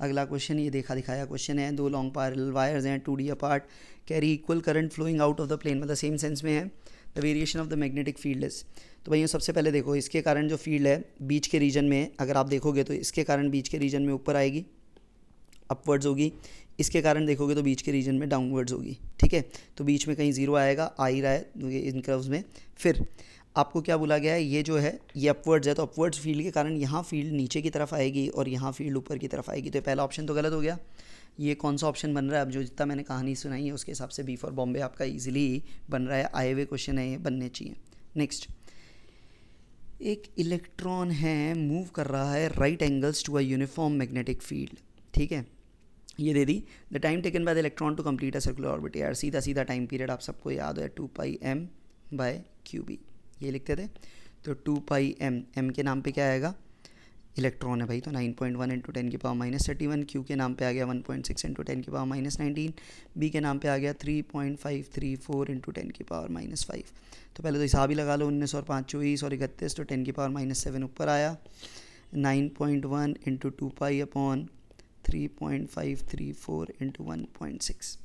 अगला क्वेश्चन ये देखा दिखाया क्वेश्चन है दो लॉन्ग पैरल वायर्स हैं two D apart carry equal current flowing out of the plane मतलब सेम सेंस में है the variation of the magnetic field is तो भैया सबसे पहले देखो इसके कारण जो फील्ड है बीच के रीजन में है अगर आप देखोगे तो इसके कारण बीच के रीजन में ऊपर आएगी अपवर्ड्स होगी इसके कारण देखोगे तो बीच के रीजन में डाउनवर्ड्स होगी ठीक है तो बीच में कहीं जीरो आएगा आ ही रहा है इन क्रव्स में फिर आपको क्या बोला गया है ये जो है ये अपवर्ड्स है तो अपवर्ड्स फील्ड के कारण यहाँ फील्ड नीचे की तरफ आएगी और यहाँ फील्ड ऊपर की तरफ आएगी तो पहला ऑप्शन तो गलत हो गया ये कौन सा ऑप्शन बन रहा है अब जो जितना मैंने कहानी सुनाई है उसके हिसाब से बी फॉर बॉम्बे आपका इजीली बन रहा है आए हुए क्वेश्चन है ये बनने चाहिए नेक्स्ट एक इलेक्ट्रॉन है मूव कर रहा है right angles to a uniform magnetic field ठीक है ये दे दी the time taken by the electron to complete a circular orbit यार सीधा सीधा टाइम पीरियड आप सबको याद है two pi M by Q B ये लिखते थे तो टू पाई एम एम के नाम पे क्या आएगा इलेक्ट्रॉन है भाई तो 9.1 पॉइंट वन इंटू टेन की power minus thirty one Q के नाम पे आ गया 1.6 पॉइंट सिक्स इंटू टेन की पावर माइनस नाइनटीन बी के नाम पे आ गया 3.534 point five three four into ten की पावर माइनस फाइव तो पहले तो हिसाब ही लगा लो उन्नीस और पाँच चौबीस और इकतीस तो टेन की पावर माइनस सेवन ऊपर आया nine point one into two pi upon three point five three four into one point six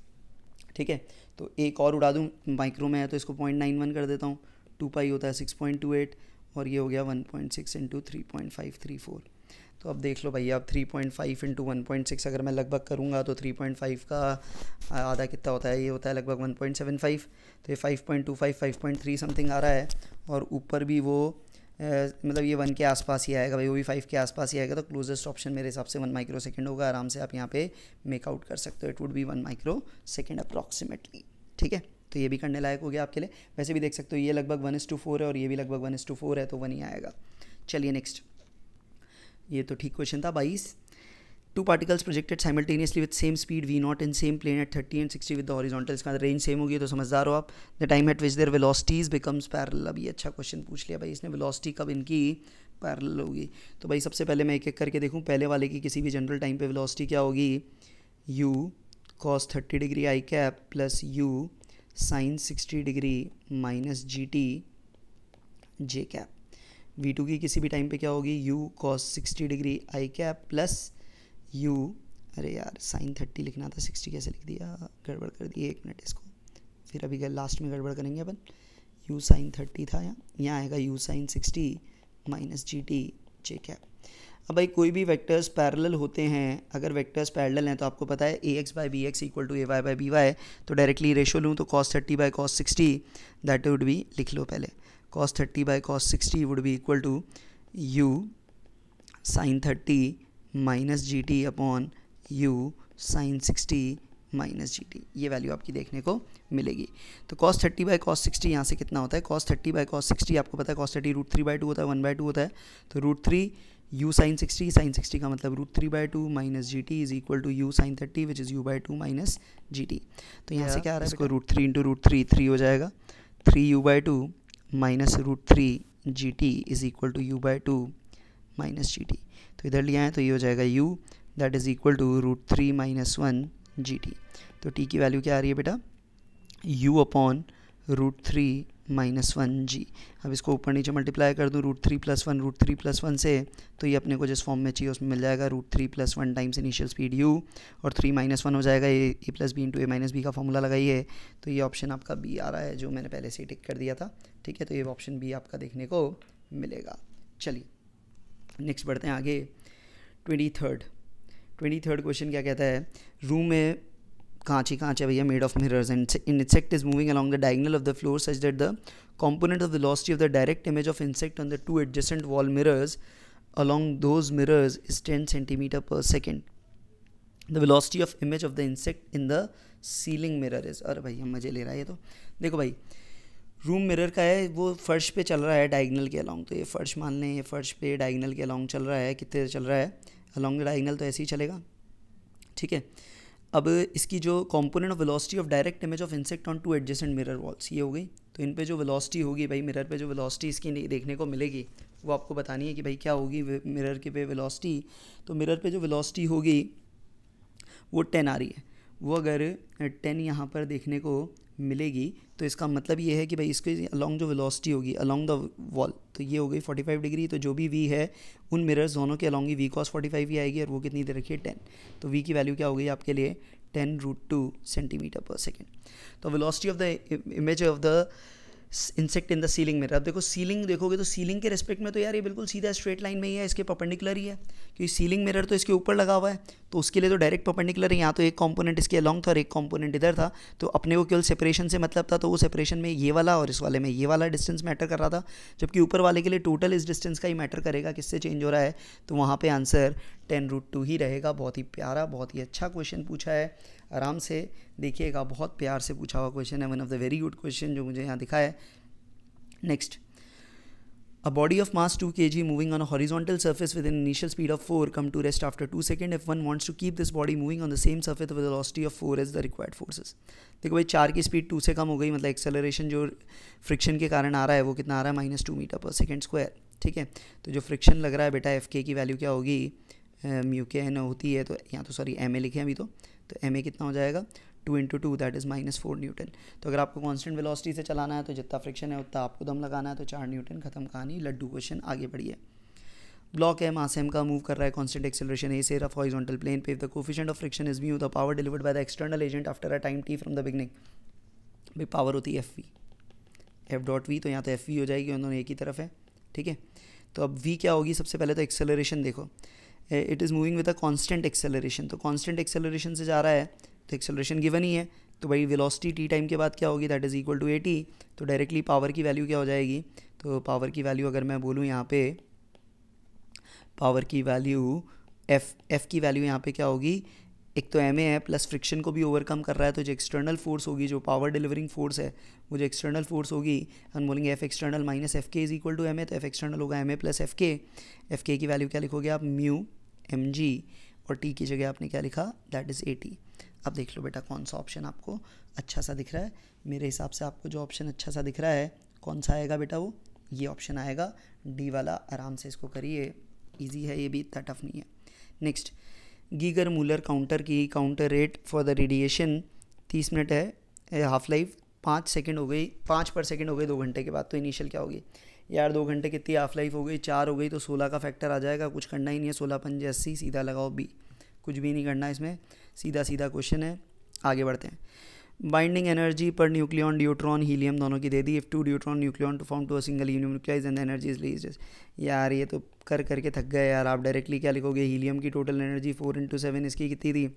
ठीक है तो एक और उड़ा दूँ माइक्रो में है तो इसको पॉइंट नाइन वन कर देता हूँ टू पाई होता है सिक्स पॉइंट टू एट और ये हो गया one point six into three point five three four तो अब देख लो भैया आप three point five into one point six अगर मैं लगभग करूँगा तो थ्री पॉइंट फाइव का आधा कितना होता है ये होता है लगभग वन पॉइंट सेवन फाइव तो ये five point two five five point three something आ रहा है और ऊपर भी वो ए, मतलब ये वन के आसपास ही आएगा भाई वो भी फाइव के आसपास ही आएगा तो क्लोजेस्ट ऑप्शन मेरे हिसाब से वन माइक्रो सेकेंड होगा आराम से आप यहाँ पे मेकआउट कर सकते हो it would be one micro second approximately ठीक है तो ये भी करने लायक हो गया आपके लिए वैसे भी देख सकते हो ये लगभग वन एस टू फोर है और ये भी लगभग वन एस टू फोर है तो वन ही आएगा चलिए नेक्स्ट ये तो ठीक क्वेश्चन था बाईस two particles projected simultaneously with same speed we naught in same plane at thirty and sixty with the horizontal इसका रेंज सेम होगी तो समझदार हो आप the time at which their velocities becomes parallel अभी अच्छा क्वेश्चन पूछ लिया भाई इसने वेलोसिटी कब इनकी पैरल होगी तो भाई सबसे पहले मैं एक एक करके देखूँ पहले वाले की किसी भी जनरल टाइम पे वेलोसिटी क्या होगी U cos thirty degree I cap plus U sine sixty degree minus G T J cap V two की किसी भी टाइम पे क्या होगी U cos sixty degree I cap plus U अरे यार साइन थर्टी लिखना था सिक्सटी कैसे लिख दिया गड़बड़ कर दी एक मिनट इसको फिर अभी लास्ट में गड़बड़ करेंगे अपन यू साइन थर्टी था यहाँ यहाँ आएगा U sine sixty minus G T J cap अब भाई कोई भी वेक्टर्स पैरेलल होते हैं अगर वेक्टर्स पैरेलल हैं तो आपको पता है A X by B X equal to A Y by B Y तो डायरेक्टली रेशो लूँ तो cos thirty by cos sixty that would be लिख लो पहले cos thirty by cos sixty would be equal to U sine thirty minus G T upon U sine sixty minus G T ये value आपकी देखने को मिलेगी तो cos thirty by cos sixty यहाँ से कितना होता है cos thirty by cos sixty आपको पता है cos thirty root three by two होता है वन बाई टू होता है तो root three U sine sixty sine sixty का मतलब root three by two minus G T is equal to U sine thirty which is U by two minus G T तो यहाँ से क्या आ रहा है इसको root three into root three three हो जाएगा three you by two minus root three G T is equal to U by two minus G T तो इधर लिया है तो ये हो जाएगा U that is equal to root three minus one G T तो टी की वैल्यू क्या आ रही है बेटा U upon root three minus one G अब इसको ऊपर नीचे मल्टीप्लाई कर दूँ root three plus one root three plus one से तो ये अपने को जिस फॉर्म में चाहिए उसमें मिल जाएगा root three plus one times initial speed U और थ्री माइनस वन हो जाएगा A A plus B into A minus B का फॉर्मूला लगाइए तो ये ऑप्शन आपका बी आ रहा है जो मैंने पहले से टिक कर दिया था ठीक है तो ये ऑप्शन बी आपका देखने को मिलेगा चलिए नेक्स्ट बढ़ते हैं आगे twenty third twenty third question क्या कहता है रूम में कांच ही कांच है भैया made of mirrors and an insect is moving along the diagonal of the floor such that the component of velocity of the direct image of insect on the two adjacent wall mirrors along those mirrors is ten centimetre per second the velocity of image of the insect in the ceiling mirror is अरे भैया मजे ले रहा है ये तो देखो भाई रूम मिरर का है वो फर्श पे चल रहा है डाइगनल के अलॉन्ग तो ये फर्श मान लें ये फर्श पे डाइगनल के अलॉन्ग चल रहा है कितने चल रहा है अलॉन्ग द डाइगनल तो ऐसे ही चलेगा ठीक है अब इसकी जो component of velocity of direct image of insect on two adjacent mirror walls ये हो गई तो इन पे जो वेलोसिटी होगी भाई मिरर पे जो वेलोसिटी इसकी देखने को मिलेगी वो आपको बतानी है कि भाई क्या होगी मिरर के पे वेलोसिटी तो मिरर पे जो वेलोसिटी होगी वो टेन आ रही है वो अगर टेन यहाँ पर देखने को मिलेगी तो इसका मतलब ये है कि भाई इसके अलॉन्ग जो वेलोसिटी होगी अलॉन्ग द वॉल तो ये हो गई 45 डिग्री तो जो भी वी है उन मिरर्स दोनों के अलॉन्ग ही वी कॉस 45 ही आएगी और वो कितनी दे रखी है टेन तो वी की वैल्यू क्या हो गई आपके लिए ten root two centimetre per second तो velocity of the image of the insect in the ceiling में अब देखो सीलिंग देखोगे तो सीलिंग के रेस्पेक्ट में तो यार ये बिल्कुल सीधा स्ट्रेट लाइन में ही है इसके पर्पेंडिकुलर ही है क्योंकि सीलिंग मिरर तो इसके ऊपर लगा हुआ है तो उसके लिए तो डायरेक्ट पर्पेंडिकुलर है यहाँ तो एक कॉम्पोनेंट इसके अलॉन्ग था और एक कॉम्पोनेंट इधर था तो अपने को केवल सेपरेशन से मतलब था तो वो सेपरेशन में ये वाला और इस वाले में ये वाला डिस्टेंस मैटर कर रहा था जबकि ऊपर वाले के लिए टोटल इस डिस्टेंस का ही मैटर करेगा किससे चेंज हो रहा है तो वहाँ पर आंसर टेन रूट टू ही रहेगा बहुत ही प्यारा बहुत ही अच्छा क्वेश्चन पूछा है आराम से देखिएगा बहुत प्यार से पूछा हुआ क्वेश्चन है one of the very good question जो मुझे यहाँ दिखा है next a body of mass two K G moving on horizontal surface with in initial speed of four come to rest after two second if one wants to keep this body moving on the same surface with a of four is the required required देखो भाई चार की speed to से कम हो गई मतलब acceleration जो friction के कारण आ रहा है वो कितना आ रहा है minus two metre per second square ठीक है तो जो फ्रिक्शन लग रहा है बेटा एफ के की वैल्यू क्या होगी म्यू के एन होती है तो यहाँ तो सॉरी एम ए लिखे अभी तो तो एम कितना हो जाएगा two into two that is minus four newton तो अगर आपको कॉन्स्टेंट वेलोसिटी से चलाना है तो जितना फ्रिक्शन है उतना आपको दम लगाना है तो चार न्यूटन खत्म कहानी लड्डू क्वेश्चन आगे बढ़िए ब्लॉक है मास एम का मूव कर रहा है कॉन्स्टेंट एक्सेलरेशन ए से रफ हॉरिजॉन्टल प्लेन पे the coefficient of friction is mu the power delivered by the external agent after a time T from the beginning भाई पावर होती है F V F dot V तो यहाँ तो F we हो जाएगी उन्होंने एक ही तरफ है ठीक है तो अब वी क्या होगी सबसे पहले तो एक्सेलरेशन देखो it is moving with a constant acceleration तो कॉन्स्टेंट एक्सेलरेशन से जा रहा है तो एक्सेलरेशन गिवन ही है तो भाई वेलोसिटी टी टाइम के बाद क्या होगी that is equal to A T तो डायरेक्टली पावर की वैल्यू क्या हो जाएगी तो पावर की वैल्यू अगर मैं बोलूँ यहाँ पे पावर की वैल्यू एफ एफ की वैल्यू यहाँ पे क्या होगी एक तो एम ए है प्लस फ्रिक्शन को भी ओवरकम कर रहा है तो जो एक्सटर्नल फोर्स होगी जो पावर डिलीवरिंग फोर्स है वो जो एक्सटर्नल फोर्स होगी हम बोलेंगे F external minus F K is equal to M A तो एफ एक्सटर्नल होगा M A plus F K F K की वैल्यू क्या लिखोगे आप म्यू एम जी और टी की जगह आपने क्या लिखा दैट इज़ ए टी अब देख लो बेटा कौन सा ऑप्शन आपको अच्छा सा दिख रहा है मेरे हिसाब से आपको जो ऑप्शन अच्छा सा दिख रहा है कौन सा आएगा बेटा वो ये ऑप्शन आएगा डी वाला आराम से इसको करिए ईजी है ये भी इतना टफ नहीं है नेक्स्ट गीगर मूलर काउंटर की counter rate for the radiation तीस मिनट है हाफ लाइफ पाँच सेकेंड हो गई पाँच पर सेकेंड हो गए दो घंटे के बाद तो इनिशियल क्या होगी यार दो घंटे कितनी हाफ लाइफ हो गई चार हो गई तो सोलह का फैक्टर आ जाएगा कुछ करना ही नहीं है सोलह पंजे अस्सी सीधा लगाओ बी कुछ भी नहीं करना इसमें सीधा सीधा क्वेश्चन है आगे बढ़ते हैं binding energy per nucleon deuteron helium दोनों की दे दी if two deuteron nucleon to form to a single helium nuclei and energy is lease यार ये तो कर करके थक गए यार आप डायरेक्टली क्या लिखोगे हीलियम की total energy four into seven इसकी कितनी थी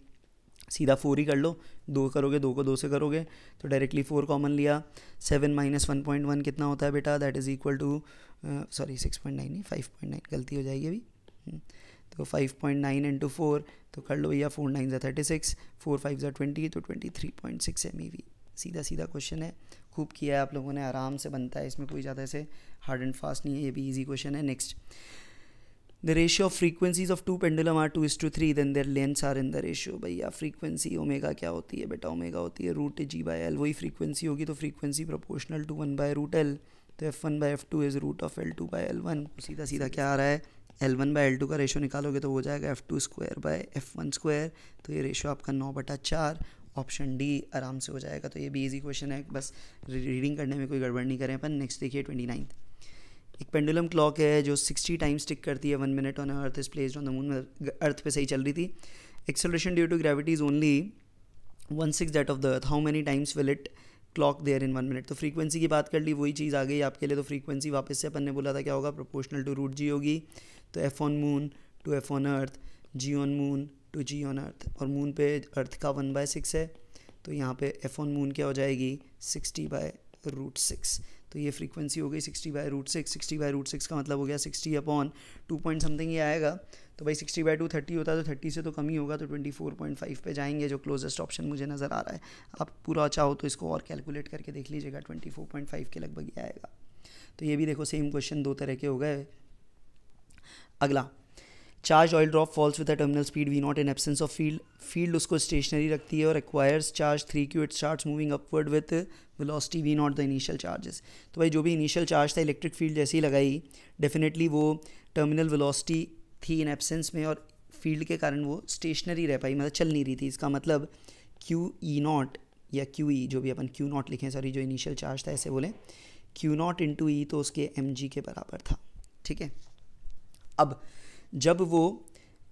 सीधा फोर ही कर लो दो करोगे दो को दो से करोगे तो डायरेक्टली फोर कॉमन लिया seven minus one point one कितना होता है बेटा that is equal to sorry six point nine नहीं फाइव पॉइंट नाइन गलती हो जाएगी अभी हम्म। तो five point nine into four तो कर लो भैया फोर नाइन ज़ा थर्टी सिक्स फोर फाइव ज़ा ट्वेंटी तो twenty three point six M E V सीधा सीधा क्वेश्चन है खूब किया है आप लोगों ने आराम से बनता है इसमें कोई ज़्यादा ऐसे हार्ड एंड फास्ट नहीं है ये भी ईजी क्वेश्चन है next the ratio of frequencies of two pendulum are two is two three then their lengths are in the ratio भैया फ्रीक्वेंसी ओमेगा क्या होती है बेटा ओमेगा होती है रूट जी बाय एल वही फ्रीक्वेंसी होगी तो frequency proportional to one by root L तो F one by F two is root of L two by L one सीधा सीधा क्या आ रहा है L one by L two का रेशो निकालोगे तो हो जाएगा F two square by F one square तो ये रेशो आपका नौ बटा चार ऑप्शन डी आराम से हो जाएगा तो ये भी इजी क्वेश्चन है बस रीडिंग करने में कोई गड़बड़ नहीं करें अपन नेक्स्ट देखिए ट्वेंटी नाइन्थ एक पेंडुलम क्लॉक है जो सिक्सटी टाइम्स टिक करती है one minute on earth is placed on the moon earth पे सही चल रही थी acceleration due to gravity is only one six that of the earth how many times will it clock there in one minute तो frequency की बात कर ली वही चीज़ आ गई आपके लिए तो फ्रीक्वेंसी वापस से अपन ने बोला था क्या होगा प्रोपोर्शनल टू रूट जी होगी तो F on moon to F on earth g on moon to g on earth और मून पे अर्थ का वन बाय सिक्स है तो यहाँ पे एफ ऑन मून क्या हो जाएगी सिक्सटी बाय रूट सिक्स तो ये फ्रीक्वेंसी हो गई sixty by root six sixty by root six का मतलब हो गया sixty upon two point something ये आएगा तो भाई सिक्सटी बाई टू थर्टी होता है तो थर्टी से तो कम ही होगा तो ट्वेंटी फोर पॉइंट फाइव पर जाएंगे जो क्लोजेस्ट ऑप्शन मुझे नज़र आ रहा है आप पूरा चाहो तो इसको और कैलकुलेट करके देख लीजिएगा ट्वेंटी फोर पॉइंट फाइव के लगभग ही आएगा तो ये भी देखो सेम क्वेश्चन दो तरह के हो गए अगला charge oil drop falls with a terminal speed we naught in absence of field field उसको स्टेशनरी रखती है और acquires charge three q it start moving upward with velocity v naught the initial charges तो भाई जो भी इनिशियल charge था इलेक्ट्रिक फील्ड जैसी लगाई डेफिनेटली वो टर्मिनल वेलोसिटी थी इन एब्सेंस में और फील्ड के कारण वो स्टेशनरी रह पाई मतलब चल नहीं रही थी इसका मतलब क्यू ई नॉट या क्यू ई e, जो भी अपन क्यू नॉट लिखें सॉरी जो इनिशियल चार्ज था ऐसे बोलें क्यू नॉट इंटू ई तो उसके एम जी के बराबर था ठीक है अब जब वो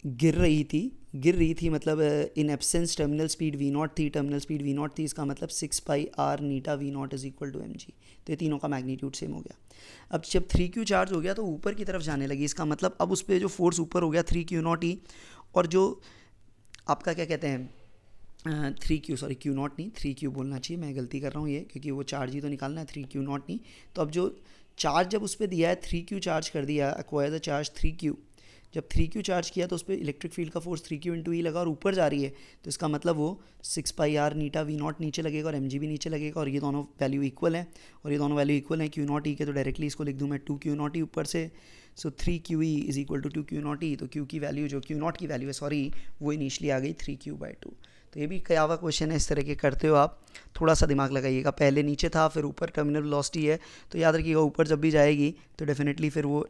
गिर रही थी गिर रही थी मतलब in absence terminal speed we naught थी टर्मिनल स्पीड वी नॉट थी इसका मतलब six pi r eta v naught is equal to m g तो ये तीनों का मैग्नीट्यूड सेम हो गया अब जब थ्री क्यू चार्ज हो गया तो ऊपर की तरफ जाने लगी इसका मतलब अब उस पर जो फोर्स ऊपर हो गया थ्री क्यू नॉट ई और जो आपका क्या कहते हैं three q sorry q naught नहीं थ्री क्यू बोलना चाहिए मैं गलती कर रहा हूँ ये क्योंकि वो चार्ज ही तो निकालना है थ्री क्यू नॉट नहीं तो अब जो चार्ज जब उस पर दिया है थ्री क्यू चार्ज कर दिया acquire the charge three q जब थ्री क्यू चार्ज किया तो उस पर इलेक्ट्रिक फील्ड का force three q into E लगा और ऊपर जा रही है तो इसका मतलब वो six pi r eta v naught नीचे लगेगा और एम जी भी नीचे लगेगा और ये दोनों वैल्यू इक्वल है और ये दोनों वैल्यू इक्वल है क्यू नॉट ई के तो डायरेक्टली इसको लिख दूँ मैं टू क्यू नॉट ई ऊपर से so three q E is equal to two q naught E तो क्यू की वैल्यू जो क्यू नॉट की वैल्यू है सॉरी वो इनिशियली आ गई थ्री क्यू बाई टू तो ये भी कयावा क्वेश्चन है इस तरह के करते हो आप थोड़ा सा दिमाग लगाइएगा पहले नीचे था फिर ऊपर टर्मिनल वेलोसिटी है तो याद रखिएगा ऊपर जब भी जाएगी तो डेफिनेटली फिर वो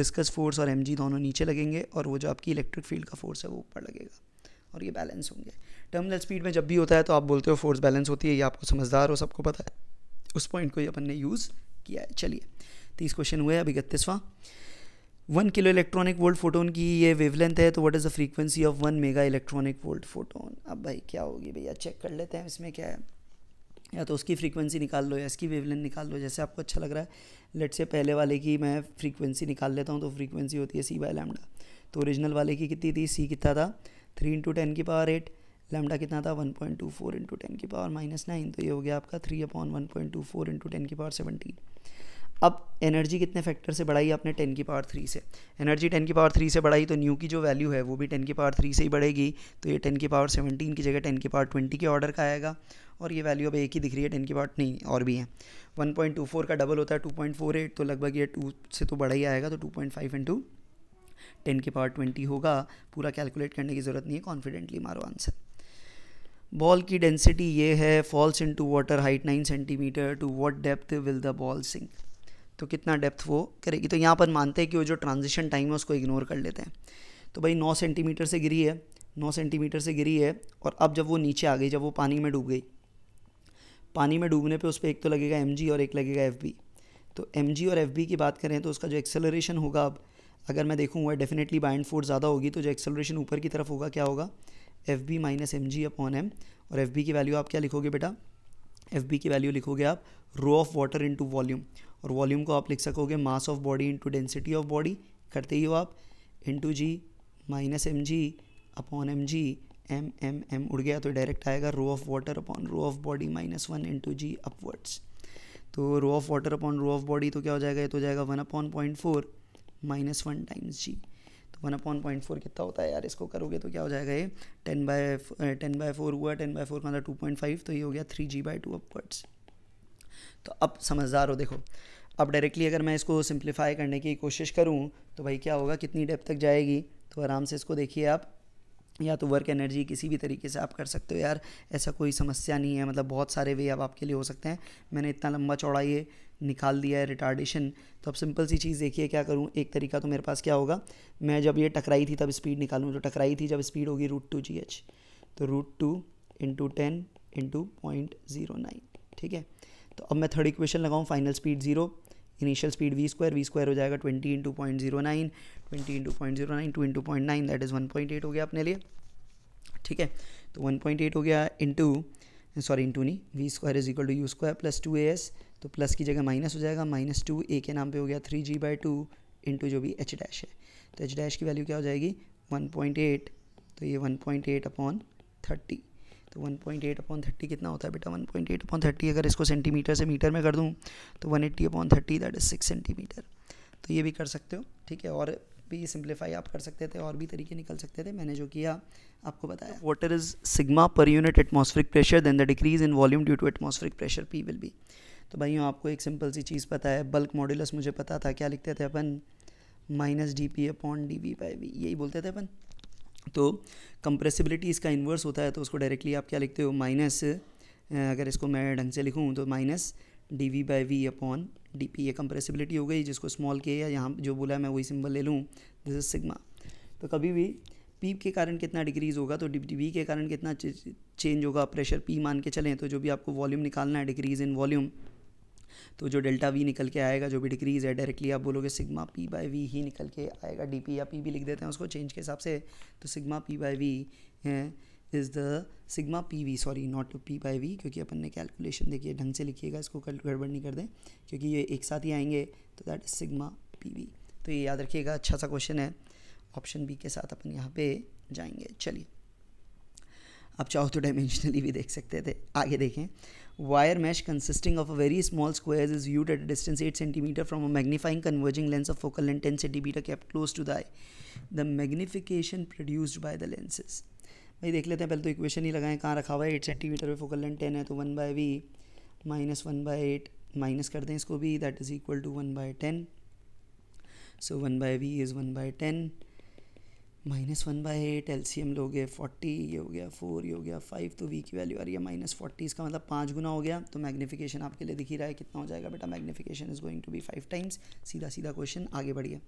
विस्कस फोर्स और एम दोनों नीचे लगेंगे और वो जो आपकी इलेक्ट्रिक फील्ड का फोर्स है वो ऊपर लगेगा और ये बैलेंस होंगे टर्मिनल स्पीड में जब भी होता है तो आप बोलते हो फोर्स बैलेंस होती है ये आपको समझदार हो सबको पता है उस पॉइंट को ही अपन ने यूज़ किया है चलिए तीस क्वेश्चन हुए अभी इकतीसवां one kilo electronic volt photon की ये वेवलेंथ है तो what is the frequency of one mega electronic volt photon अब भाई क्या होगी भैया चेक कर लेते हैं इसमें क्या है या तो उसकी फ्रीक्वेंसी निकाल लो या इसकी वेवलेंथ निकाल लो जैसे आपको अच्छा लग रहा है लेट से पहले वाले की मैं फ्रीक्वेंसी निकाल लेता हूँ तो फ्रीक्वेंसी होती है सी बाय लैमडा तो ओरिजिनल वाले की कितनी थी सी कितना था थ्री इंटू टेन की पावर एट लैमडा कितना था one point two four into ten की पावर माइनस नाइन तो ये हो गया आपका three upon one point two four into ten की पावर सेवनटीन अब एनर्जी कितने फैक्टर से बढ़ाई आपने टेन की पावर थ्री से एनर्जी टेन की पावर थ्री से बढ़ाई तो न्यू की जो वैल्यू है वो भी टेन की पावर थ्री से ही बढ़ेगी तो ये टेन की पावर सेवनटीन की जगह टेन की पावर ट्वेंटी के ऑर्डर का आएगा और ये वैल्यू अब एक ही दिख रही है टेन की पावर नहीं और भी है वन पॉइंट टू फोर का डबल होता है टू पॉइंट फोर एट तो लगभग ये टू से तो बढ़ा ही आएगा तो two point five into ten की पावर ट्वेंटी होगा पूरा कैलकुलेट करने की ज़रूरत नहीं है कॉन्फिडेंटली मारो आंसर बॉल की डेंसिटी ये है falls into water height nine centimetre to what depth will the ball sink तो कितना डेप्थ वो करेगी तो यहाँ पर मानते हैं कि वो जो ट्रांजिशन टाइम है उसको इग्नोर कर लेते हैं तो भाई नौ सेंटीमीटर से गिरी है नौ सेंटीमीटर से गिरी है और अब जब वो नीचे आ गई जब वो पानी में डूब गई पानी में डूबने पे उस पर एक तो लगेगा एम और एक लगेगा एफ तो एम और एफ की बात करें तो उसका जो एक्सेलरेशन होगा अब अगर मैं देखूँ वह डेफिनेटली बाइंड फोर्स ज़्यादा होगी तो जो एक्सेलरेशन ऊपर की तरफ होगा क्या होगा F B minus m g upon m और एफ बी की वैल्यू आप क्या लिखोगे बेटा एफ बी की वैल्यू लिखोगे आप रो ऑफ वाटर इन टू वॉल्यूम और वॉल्यूम को आप लिख सकोगे mass of body into density of body करते ही हो आप into g minus m g upon m g m m m उड़ गया तो डायरेक्ट आएगा rho of water upon rho of body minus one into g upwards तो rho of water upon rho of body तो क्या हो जाएगा ये तो जाएगा one upon point four minus one times g तो वन अपॉन पॉइंट फोर कितना होता है यार इसको करोगे तो क्या हो जाएगा ये ten by ten by four हुआ टेन बाय फोर मतलब टू पॉइंट फाइव तो ये हो गया three g by two upwards तो अब समझदार हो देखो अब डायरेक्टली अगर मैं इसको सिंप्लीफाई करने की कोशिश करूँ तो भाई क्या होगा कितनी डेप तक जाएगी तो आराम से इसको देखिए आप या तो वर्क एनर्जी किसी भी तरीके से आप कर सकते हो यार ऐसा कोई समस्या नहीं है मतलब बहुत सारे वे अब आपके लिए हो सकते हैं मैंने इतना लंबा चौड़ा ये निकाल दिया है रिटार्डेशन तो अब सिंपल सी चीज़ देखिए क्या करूँ एक तरीका तो मेरे पास क्या होगा मैं जब ये टकराई थी तब स्पीड निकालूँ तो टकराई थी जब स्पीड होगी रूट टू जी एच तो root two into ten into point zero nine ठीक है तो अब मैं थर्ड इक्वेशन लगाऊँ final speed zero initial speed v square v square हो जाएगा twenty into point zero nine twenty into point zero nine two into point nine that is one point eight हो गया अपने लिए ठीक है तो वन पॉइंट एट हो गया इंटू सॉरी इंटू नहीं v square is equal to u square plus two a s तो प्लस की जगह माइनस हो जाएगा माइनस टू ए के नाम पे हो गया three g by two into जो भी एच डैश है तो एच डैश की वैल्यू क्या हो जाएगी वन पॉइंट एट तो ये one point eight upon thirty तो one point eight upon thirty कितना होता है बेटा one point eight upon thirty अगर इसको सेंटीमीटर से मीटर में कर दूँ तो one eighty upon thirty that is six centimetre तो ये भी कर सकते हो ठीक है और भी सिंप्लीफाई आप कर सकते थे और भी तरीके निकल सकते थे मैंने जो किया आपको बताया water is sigma per unit atmospheric pressure then the decrease in volume due to atmospheric pressure P will be तो भाई आपको एक सिंपल सी चीज़ पता है बल्क मॉड्यूलस मुझे पता था क्या लिखते थे अपन minus d P upon d we by V यही बोलते थे अपन तो कंप्रेसिबिलिटी इसका इन्वर्स होता है तो उसको डायरेक्टली आप क्या लिखते हो माइनस अगर इसको मैं ढंग से लिखूँ तो minus d we by V upon d P ये कंप्रेसिबिलिटी हो गई जिसको स्मॉल के या यहाँ जो बोला है मैं वही सिंबल ले लूँ दिस इज सिग्मा तो कभी भी पी के कारण कितना डिग्रीज होगा तो वी के कारण कितना चेंज होगा प्रेशर पी मान के चलें तो जो भी आपको वॉल्यूम निकालना है डिग्रीज इन वॉल्यूम तो जो डेल्टा वी निकल के आएगा जो भी डिक्रीज़ है डायरेक्टली आप बोलोगे सिग्मा पी बाई वी ही निकल के आएगा डी पी या पी भी लिख देते हैं उसको चेंज के हिसाब से तो सिग्मा पी बाई वी है is the sigma P V sorry not P by V क्योंकि अपन ने कैलकुलेशन देखिए ढंग से लिखिएगा इसको गड़बड़ नहीं कर दें क्योंकि ये एक साथ ही आएंगे तो that is sigma P V तो ये याद रखिएगा अच्छा सा क्वेश्चन है ऑप्शन बी के साथ अपन यहाँ पे जाएंगे चलिए आप चाहो तो डायमेंशनली भी देख सकते थे आगे देखें Wire mesh consisting of very small squares is viewed at a distance 8 cm from a magnifying converging lens of focal length 10 cm kept close to the eye. The magnification produced by the lenses. भाई देख लेते हैं पहले तो equation ही लगाएं कहाँ रखा हुआ है एट सेंटीमीटर पे फोकल लेंथ टेन है तो one by v minus one by eight minus कर दें इसको भी that is equal to one by ten so one by v is one by ten minus one by eight L C M लोगे forty ये हो गया four ये हो गया फाइव तो वी की वैल्यू आ रही है माइनस फोर्टी इसका मतलब पाँच गुना हो गया तो मैग्नीफिकेशन आपके लिए दिख ही रहा है कितना हो जाएगा बेटा magnification is going to be five times सीधा सीधा क्वेश्चन आगे बढ़िए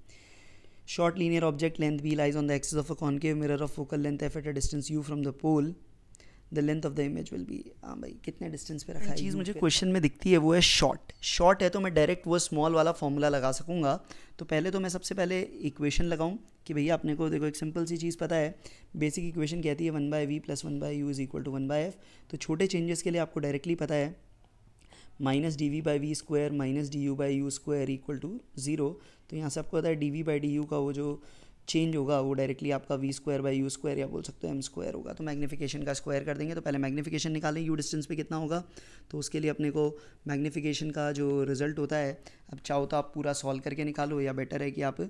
short linear object length b lies on the axis of a concave mirror of focal length f at a distance u from the pole the length of the image will be हाँ भाई कितने distance पे रखा है चीज़ मुझे question में दिखती है वो है शॉर्ट शॉर्ट है तो मैं डायरेक्ट वो स्मॉल वाला फॉर्मूला लगा सकूँगा तो पहले तो मैं सबसे पहले इक्वेशन लगाऊँ कि भैया अपने को देखो एक सिंपल सी चीज़ पता है बेसिक इक्वेशन कहती है one by v plus one by u is equal to one by f तो छोटे चेंजेस के लिए आपको डायरेक्टली पता है minus d we by v square minus d u by u square equal to zero तो यहाँ से आपको पता है d we by d u का वो जो चेंज होगा वो डायरेक्टली आपका v square by u square या बोल सकते हो एम स्क्वायर होगा तो मैग्नीफिकेशन का स्क्वायर कर देंगे तो पहले मैग्नीफिकेशन निकालें यू डिस्टेंस पे कितना होगा तो उसके लिए अपने को मैग्नीफिकेशन का जो रिजल्ट होता है अब चाहो तो आप पूरा सॉल्व करके निकालो या बेटर है कि आप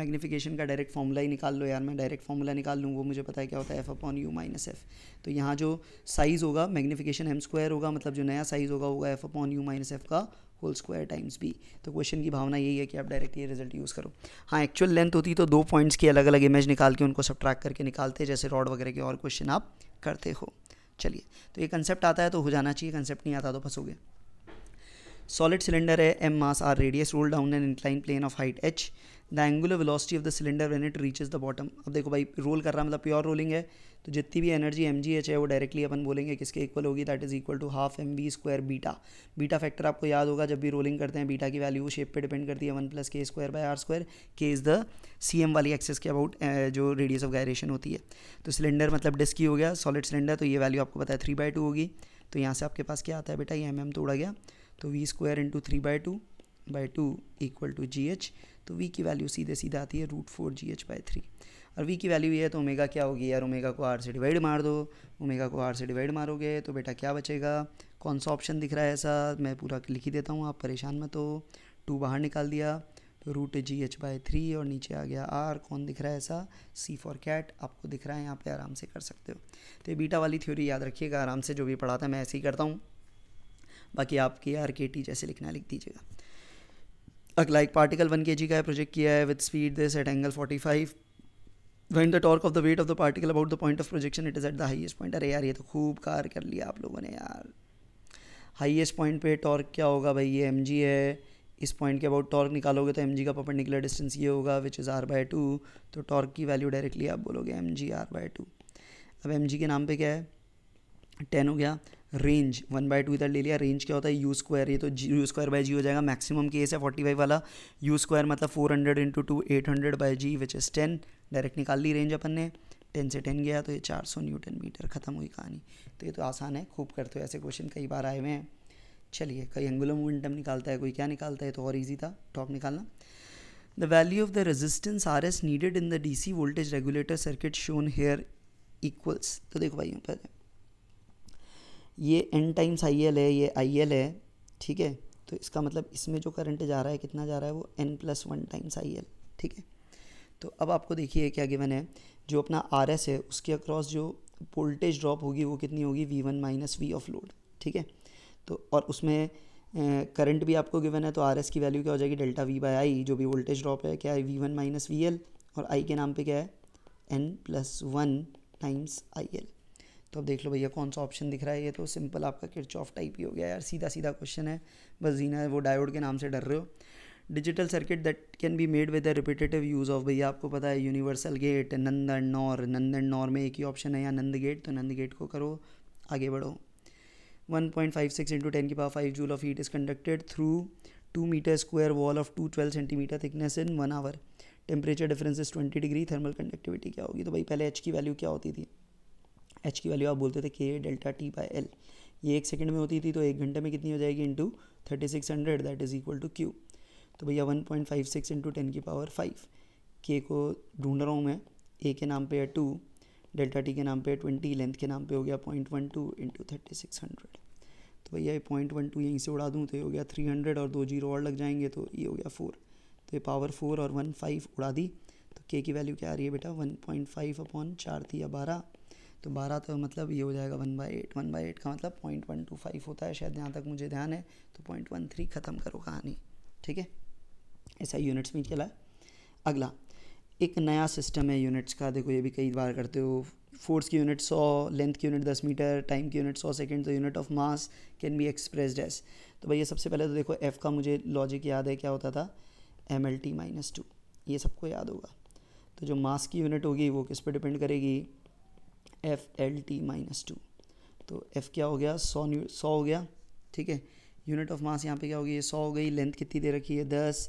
मैग्नीफिकेशन का डायरेक्ट फॉर्मूला ही निकाल लो यार मैं डायरेक्ट फॉर्मूला निकाल लूँ वो मुझे पता है क्या होता है f upon u minus f तो यहाँ जो साइज़ होगा मैग्नीफिकेशन एम स्क्वायर होगा मतलब जो नया साइज़ होगा होगा f upon u minus f का होल स्क्वायर टाइम्स बी तो क्वेश्चन की भावना यही है कि आप डायरेक्ट ये रिजल्ट यूज़ करो हाँ एक्चुअल लेंथ होती तो दो पॉइंट्स की अलग अलग इमेज निकाल के उनको सब करके निकालते जैसे रॉड वगैरह के और क्वेश्चन आप करते हो चलिए तो ये कंसेप्ट आता है तो हो जाना चाहिए कंसेप्ट नहीं आता तो फंसोगे सॉलिड सिलेंडर है M mass R radius roll down an incline plane of height H the angular velocity of the cylinder when it reaches the bottom अब देखो भाई रोल कर रहा है मतलब प्योर रोलिंग है तो जितनी भी एनर्जी एम है वो डायरेक्टली अपन बोलेंगे किसके इक्वल होगी that is equal to half M V square beta beta factor आपको याद होगा जब भी रोलिंग करते हैं बीटा की वैल्यू शेप पे डिपेंड करती है one plus K square by R square K is the C M वाली एक्सेस के अबाउट जो रेडियस ऑफ गायरेशन होती है तो सिलेंडर मतलब डिस्क ही हो गया सॉलिड सिलेंडर तो ये वैल्यू आपको पता है थ्री बाय टू होगी तो यहाँ से आपके पास क्या आता है बेटा ये एम एम तो उड़ा गया तो V square into three by two by two equal to ji H तो वी की वैल्यू सीधे सीधा आती है root four G H by three और वी की वैल्यू ये है तो ओमेगा क्या होगी यार ओमेगा को आर से डिवाइड मार दो ओमेगा को आर से डिवाइड मारोगे तो बेटा क्या बचेगा कौन सा ऑप्शन दिख रहा है ऐसा मैं पूरा लिख ही देता हूँ आप परेशान मत हो टू बाहर निकाल दिया तो root G H by three और नीचे आ गया आर कौन दिख रहा है ऐसा सी फॉर कैट आपको दिख रहा है यहाँ पे आराम से कर सकते हो तो ये बीटा वाली थ्योरी याद रखिएगा आराम से जो भी पढ़ाता है मैं ऐसे ही करता हूँ बाकी आपके आर के टी जैसे लिखना लिख दीजिएगा अगला एक पार्टिकल वन के जी का प्रोजेक्ट किया है with speed this at angle forty five when the torque of the weight of the particle about the point of projection it is at the highest point अरे यार ये तो खूब कार कर लिया आप लोगों ने यार हाइएस्ट पॉइंट पे टॉर्क क्या होगा भाई ये एम जी है इस पॉइंट के अबाउट टॉर्क निकालोगे तो एम जी का निकला डिस्टेंस ये होगा which is R by two तो टॉर्क की वैल्यू डायरेक्टली आप बोलोगे M G R by two अब एम जी के नाम पे क्या है टेन हो गया रेंज वन बाय टू इधर ले लिया रेंज क्या होता है यू स्क्वायर ये तो यू स्क्वायर बाय जी हो जाएगा मैक्सिमम केस है फोर्टी फाइव वाला यू स्क्वायर मतलब four hundred into two eight hundred by G which is ten direct निकाल ली रेंज अपन ने टेन से टेन गया तो ये चार सौ न्यूटन मीटर ख़त्म हुई कहानी तो ये तो आसान है खूब करते हो ऐसे क्वेश्चन कई बार आए हुए हैं चलिए कई एंगुलर मोमेंटम निकालता है कोई क्या निकालता है तो और ईजी था टॉप निकालना the value of the resistance R S needed in the D C voltage regulator circuit shown here equals तो देखो भाई यहाँ पर ये एन टाइम्स आई एल है ये आई एल है ठीक है तो इसका मतलब इसमें जो करंट जा रहा है कितना जा रहा है वो N plus one times I L ठीक है तो अब आपको देखिए क्या गिवन है जो अपना आर एस है उसके अक्रॉस जो वोल्टेज ड्रॉप होगी वो कितनी होगी V one minus V of load ठीक है तो और उसमें करंट भी आपको गिवन है तो आर एस की वैल्यू क्या हो जाएगी डेल्टा वी बाई आई जो भी वोल्टेज ड्रॉप है क्या है V one minus V L और आई के नाम पे क्या है N plus one times I L तो अब देख लो भैया कौन सा ऑप्शन दिख रहा है ये तो सिंपल आपका किर्च ऑफ टाइप ही हो गया यार सीधा सीधा क्वेश्चन है बस जीना है वो डायोड के नाम से डर रहे हो digital circuit that can be made with repetitive use of भैया आपको पता है यूनिवर्सल गेट नंदन नौर नंदन नौर में एक ही ऑप्शन है या नंद गेट तो नंद गेट को करो आगे बढ़ो 1.56 point five six into ten की power five joule of heat is conducted through two metre square wall of two twelve centimetre thickness in one hour temperature difference is twenty degree thermal conductivity क्या होगी तो भाई पहले H की value क्या होती थी एच की वैल्यू आप बोलते थे के डेल्टा टी बाई एल ये एक सेकंड में होती थी तो एक घंटे में कितनी हो जाएगी into thirty six hundred that is equal to Q तो भैया one point five six into ten की पावर फाइव के को ढूंढ रहा हूँ मैं ए के नाम पे है टू डेल्टा टी के नाम पे ट्वेंटी लेंथ के नाम पे हो गया point one two into thirty six hundred तो भैया ये पॉइंट वन टू यहीं से उड़ा दूँ तो ये हो गया थ्री हंड्रेड और दो जीरो और लग जाएंगे तो ये हो गया फोर तो ये पावर फोर और वन फाइव उड़ा दी तो के की वैल्यू क्या आ रही है बेटा वन पॉइंट फाइव अपॉन चार थी या बारह तो बारह तो मतलब ये हो जाएगा one by eight one by eight का मतलब पॉइंट वन टू फाइव होता है शायद यहाँ तक मुझे ध्यान है तो पॉइंट वन थ्री ख़त्म करो कहानी ठीक है ऐसा यूनिट्स में चला है अगला एक नया सिस्टम है यूनिट्स का देखो ये भी कई बार करते हो फोर्स की यूनिट सौ लेंथ की यूनिट दस मीटर टाइम की यूनिट सौ सेकेंड तो unit of mass can be expressed as तो भैया सबसे पहले तो देखो एफ़ का मुझे लॉजिक याद है क्या होता था M L T minus two ये सबको याद होगा तो जो मास की यूनिट होगी वो किस पर डिपेंड करेगी F L T minus two तो एफ़ क्या हो गया सौ न्यू सौ हो गया ठीक है यूनिट ऑफ मास यहाँ पे क्या होगी ये सौ हो गई लेंथ कितनी दे रखी है दस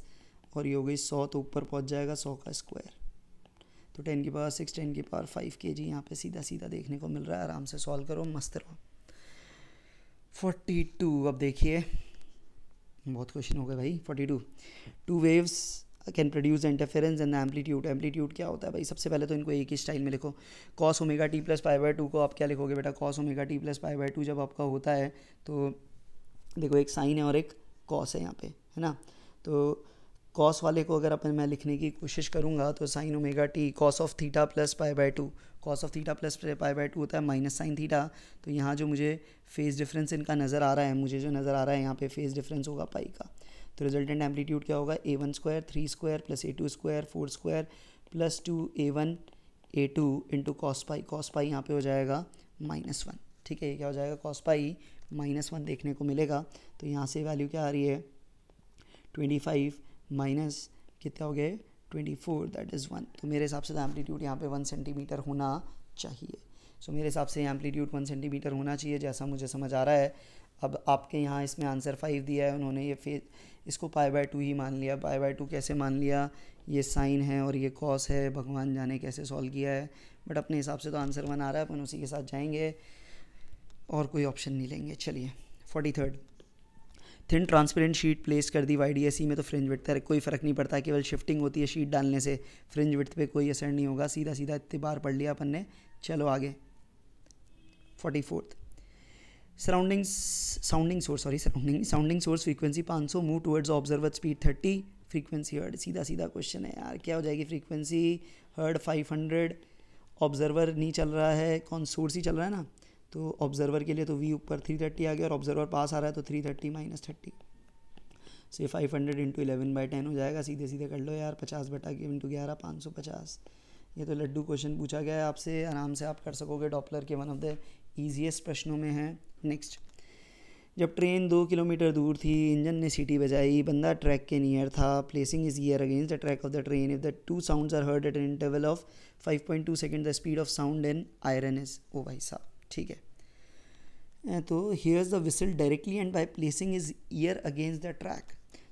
और ये हो गई सौ तो ऊपर पहुंच जाएगा सौ का स्क्वायर तो टेन की पावर सिक्स टेन की पावर फाइव के जी यहाँ पर सीधा सीधा देखने को मिल रहा है आराम से सॉल्व करो मस्त रहो फोर्टी टू अब देखिए बहुत क्वेश्चन हो गए भाई forty two two waves can produce interference and amplitude amplitude क्या होता है भाई सबसे पहले तो इनको एक ही स्टाइल में लिखो cos omega T plus pi by two को आप क्या लिखोगे बेटा cos omega T plus pi by two जब आपका होता है तो देखो एक साइन है और एक कॉस है यहाँ पे है ना तो कॉस वाले को अगर अपन मैं लिखने की कोशिश करूँगा तो sine omega T cos of theta plus pi by two cos of theta plus pi by two होता है माइनस साइन थीटा तो यहाँ जो मुझे फेस डिफरेंस इनका नज़र आ रहा है मुझे जो नज़र आ रहा है यहाँ पे फेस डिफरेंस होगा पाई का तो रिजल्टेंट एम्पलीट्यूड क्या होगा A one square three square plus A two square four square plus two A one A two into cos pi cos pi यहाँ पे हो जाएगा माइनस वन ठीक है ये क्या हो जाएगा कॉस पाई माइनस वन देखने को मिलेगा तो यहाँ से वैल्यू क्या आ रही है ट्वेंटी फाइव माइनस कितने हो गए twenty four that is one तो मेरे हिसाब से तो एम्पलीट्यूड यहाँ पे वन सेंटीमीटर होना चाहिए सो so, मेरे हिसाब से एम्पलीट्यूड वन सेंटीमीटर होना चाहिए जैसा मुझे समझ आ रहा है अब आपके यहाँ इसमें आंसर फाइव दिया है उन्होंने ये फेज इसको पाई बाय टू ही मान लिया पाई बाय टू कैसे मान लिया ये साइन है और ये कॉस है भगवान जाने कैसे सॉल्व किया है बट अपने हिसाब से तो आंसर वन आ रहा है अपन उसी के साथ जाएंगे और कोई ऑप्शन नहीं लेंगे चलिए forty third thin transparent sheet place कर दी वाई डी एस में तो फ्रिंज विथ पर कोई फ़र्क नहीं पड़ता केवल शिफ्टिंग होती है शीट डालने से फ्रिंज विथ पे कोई असर नहीं होगा सीधा सीधा इतने बार पढ़ लिया अपन ने चलो आगे forty fourth surrounding sounding source sorry surrounding sounding source frequency 500 सौ move towards observe speed 30 frequency heard सीधा सीधा क्वेश्चन है यार क्या हो जाएगी फ्रीक्वेंसी हर्ड 500 ऑब्जर्वर नहीं चल रहा है कौन सोर्स ही चल रहा है ना तो ऑब्जर्वर के लिए तो वी ऊपर थ्री थर्टी आ गया और ऑब्जर्वर पास आ रहा है तो थ्री थर्टी माइनस थर्टी से five hundred into eleven by ten हो जाएगा सीधे सीधे कर लो यार पचास बटा के इंटू ग्यारह पाँच सौ पचास ये तो लड्डू क्वेश्चन पूछा गया है आपसे आराम से आप कर सकोगे डॉपलर के वन ऑफ द ईजिएस्ट प्रश्नों में है नेक्स्ट जब ट्रेन दो किलोमीटर दूर थी इंजन ने सीटी बजाई बंदा ट्रैक के नियर था placing is gear against the track of the train if the two sounds are heard at an interval of 5.2 second the speed of sound an iron is ओ भाई साहब ठीक है तो hears the whistle directly and by placing is ear against the track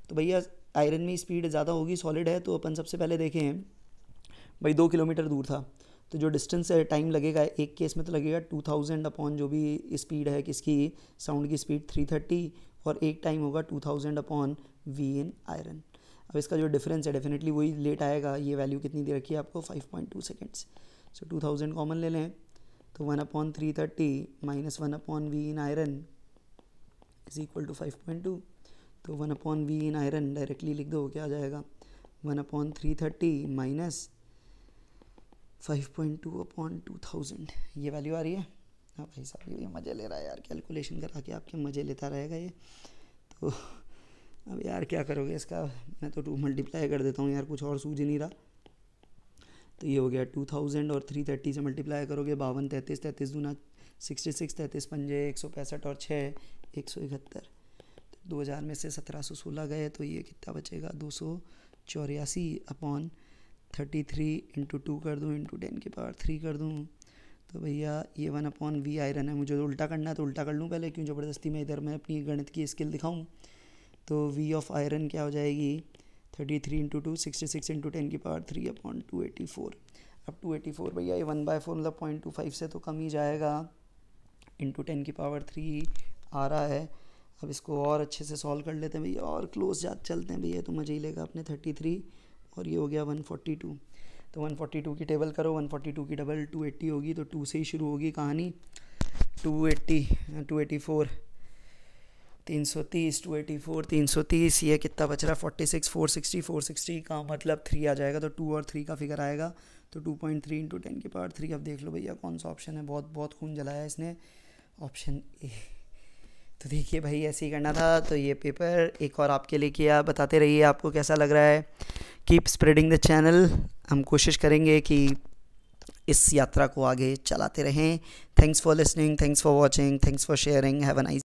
तो भैया iron में speed ज़्यादा होगी सॉलिड है तो अपन सबसे पहले देखें भाई दो किलोमीटर दूर था तो जो डिस्टेंस है टाइम लगेगा एक केस में तो लगेगा टू थाउजेंड अपॉन जो भी स्पीड है किसकी साउंड की स्पीड थ्री थर्टी और एक टाइम होगा two thousand upon V in iron अब इसका जो डिफरेंस है डेफिनेटली वही लेट आएगा ये वैल्यू कितनी दे रखी है आपको five point two seconds so two thousand common ले लें तो one upon three thirty minus one upon V in iron is equal to five point two तो one upon V in iron directly लिख दो क्या आ जाएगा one upon three thirty minus five point two upon two thousand ये value आ रही है हाँ भाई साहब ये मज़े ले रहा है यार कैलकुलेशन करा के आपके मज़े लेता रहेगा ये तो अब यार क्या करोगे इसका मैं तो टू मल्टीप्लाई कर देता हूँ यार कुछ और सूझ नहीं रहा तो ये हो गया टू थाउजेंड और थ्री थर्टी से मल्टीप्लाई करोगे बावन तैंतीस तैंतीस दूना सिक्सटी सिक्स तैंतीस पंजे एक सौ पैंसठ और छः एक सौ इकहत्तर तो दो हज़ार में से सत्रह सौ सोलह गए तो ये कितना बचेगा दो सौ चौरासी upon thirty three into two कर दूँ इंटू टेन के पावर थ्री कर दूँ तो भैया ये वन अपॉन वी आयरन है मुझे तो उल्टा करना है तो उल्टा कर लूँ पहले क्यों ज़बरदस्ती में इधर मैं अपनी गणित की स्किल दिखाऊँ तो वी ऑफ आयरन क्या हो जाएगी thirty three into two sixty six into ten की power three upon two eighty four अब टू एटी फोर भैया ये वन बाय फोर मतलब पॉइंट टू फाइव से तो कम ही जाएगा इंटू टेन की पावर थ्री आ रहा है अब इसको और अच्छे से सॉल्व कर लेते हैं भैया और क्लोज जा चलते हैं भैया तो मज़ा ही लेगा अपने थर्टी थ्री और ये हो गया वन फोर्टी टू तो वन फोर्टी टू की टेबल करो वन फोर्टी टू की डबल टू एट्टी होगी तो टू से ही शुरू होगी कहानी two eighty two eighty four तीन सौ तीस टू एटी फोर तीन सौ तीस ये कितना बच रहा है forty six four sixty four sixty का मतलब थ्री आ जाएगा तो टू और थ्री का फिगर आएगा तो two point three into ten की पावर थ्री अब देख लो भैया कौन सा ऑप्शन है बहुत बहुत खून जलाया इसने ऑप्शन ए तो देखिए भाई ऐसे ही करना था तो ये पेपर एक और आपके लिए किया बताते रहिए आपको कैसा लग रहा है कीप स्प्रेडिंग द चैनल हम कोशिश करेंगे कि इस यात्रा को आगे चलाते रहें thanks for listening thanks for watching thanks for sharing have a nice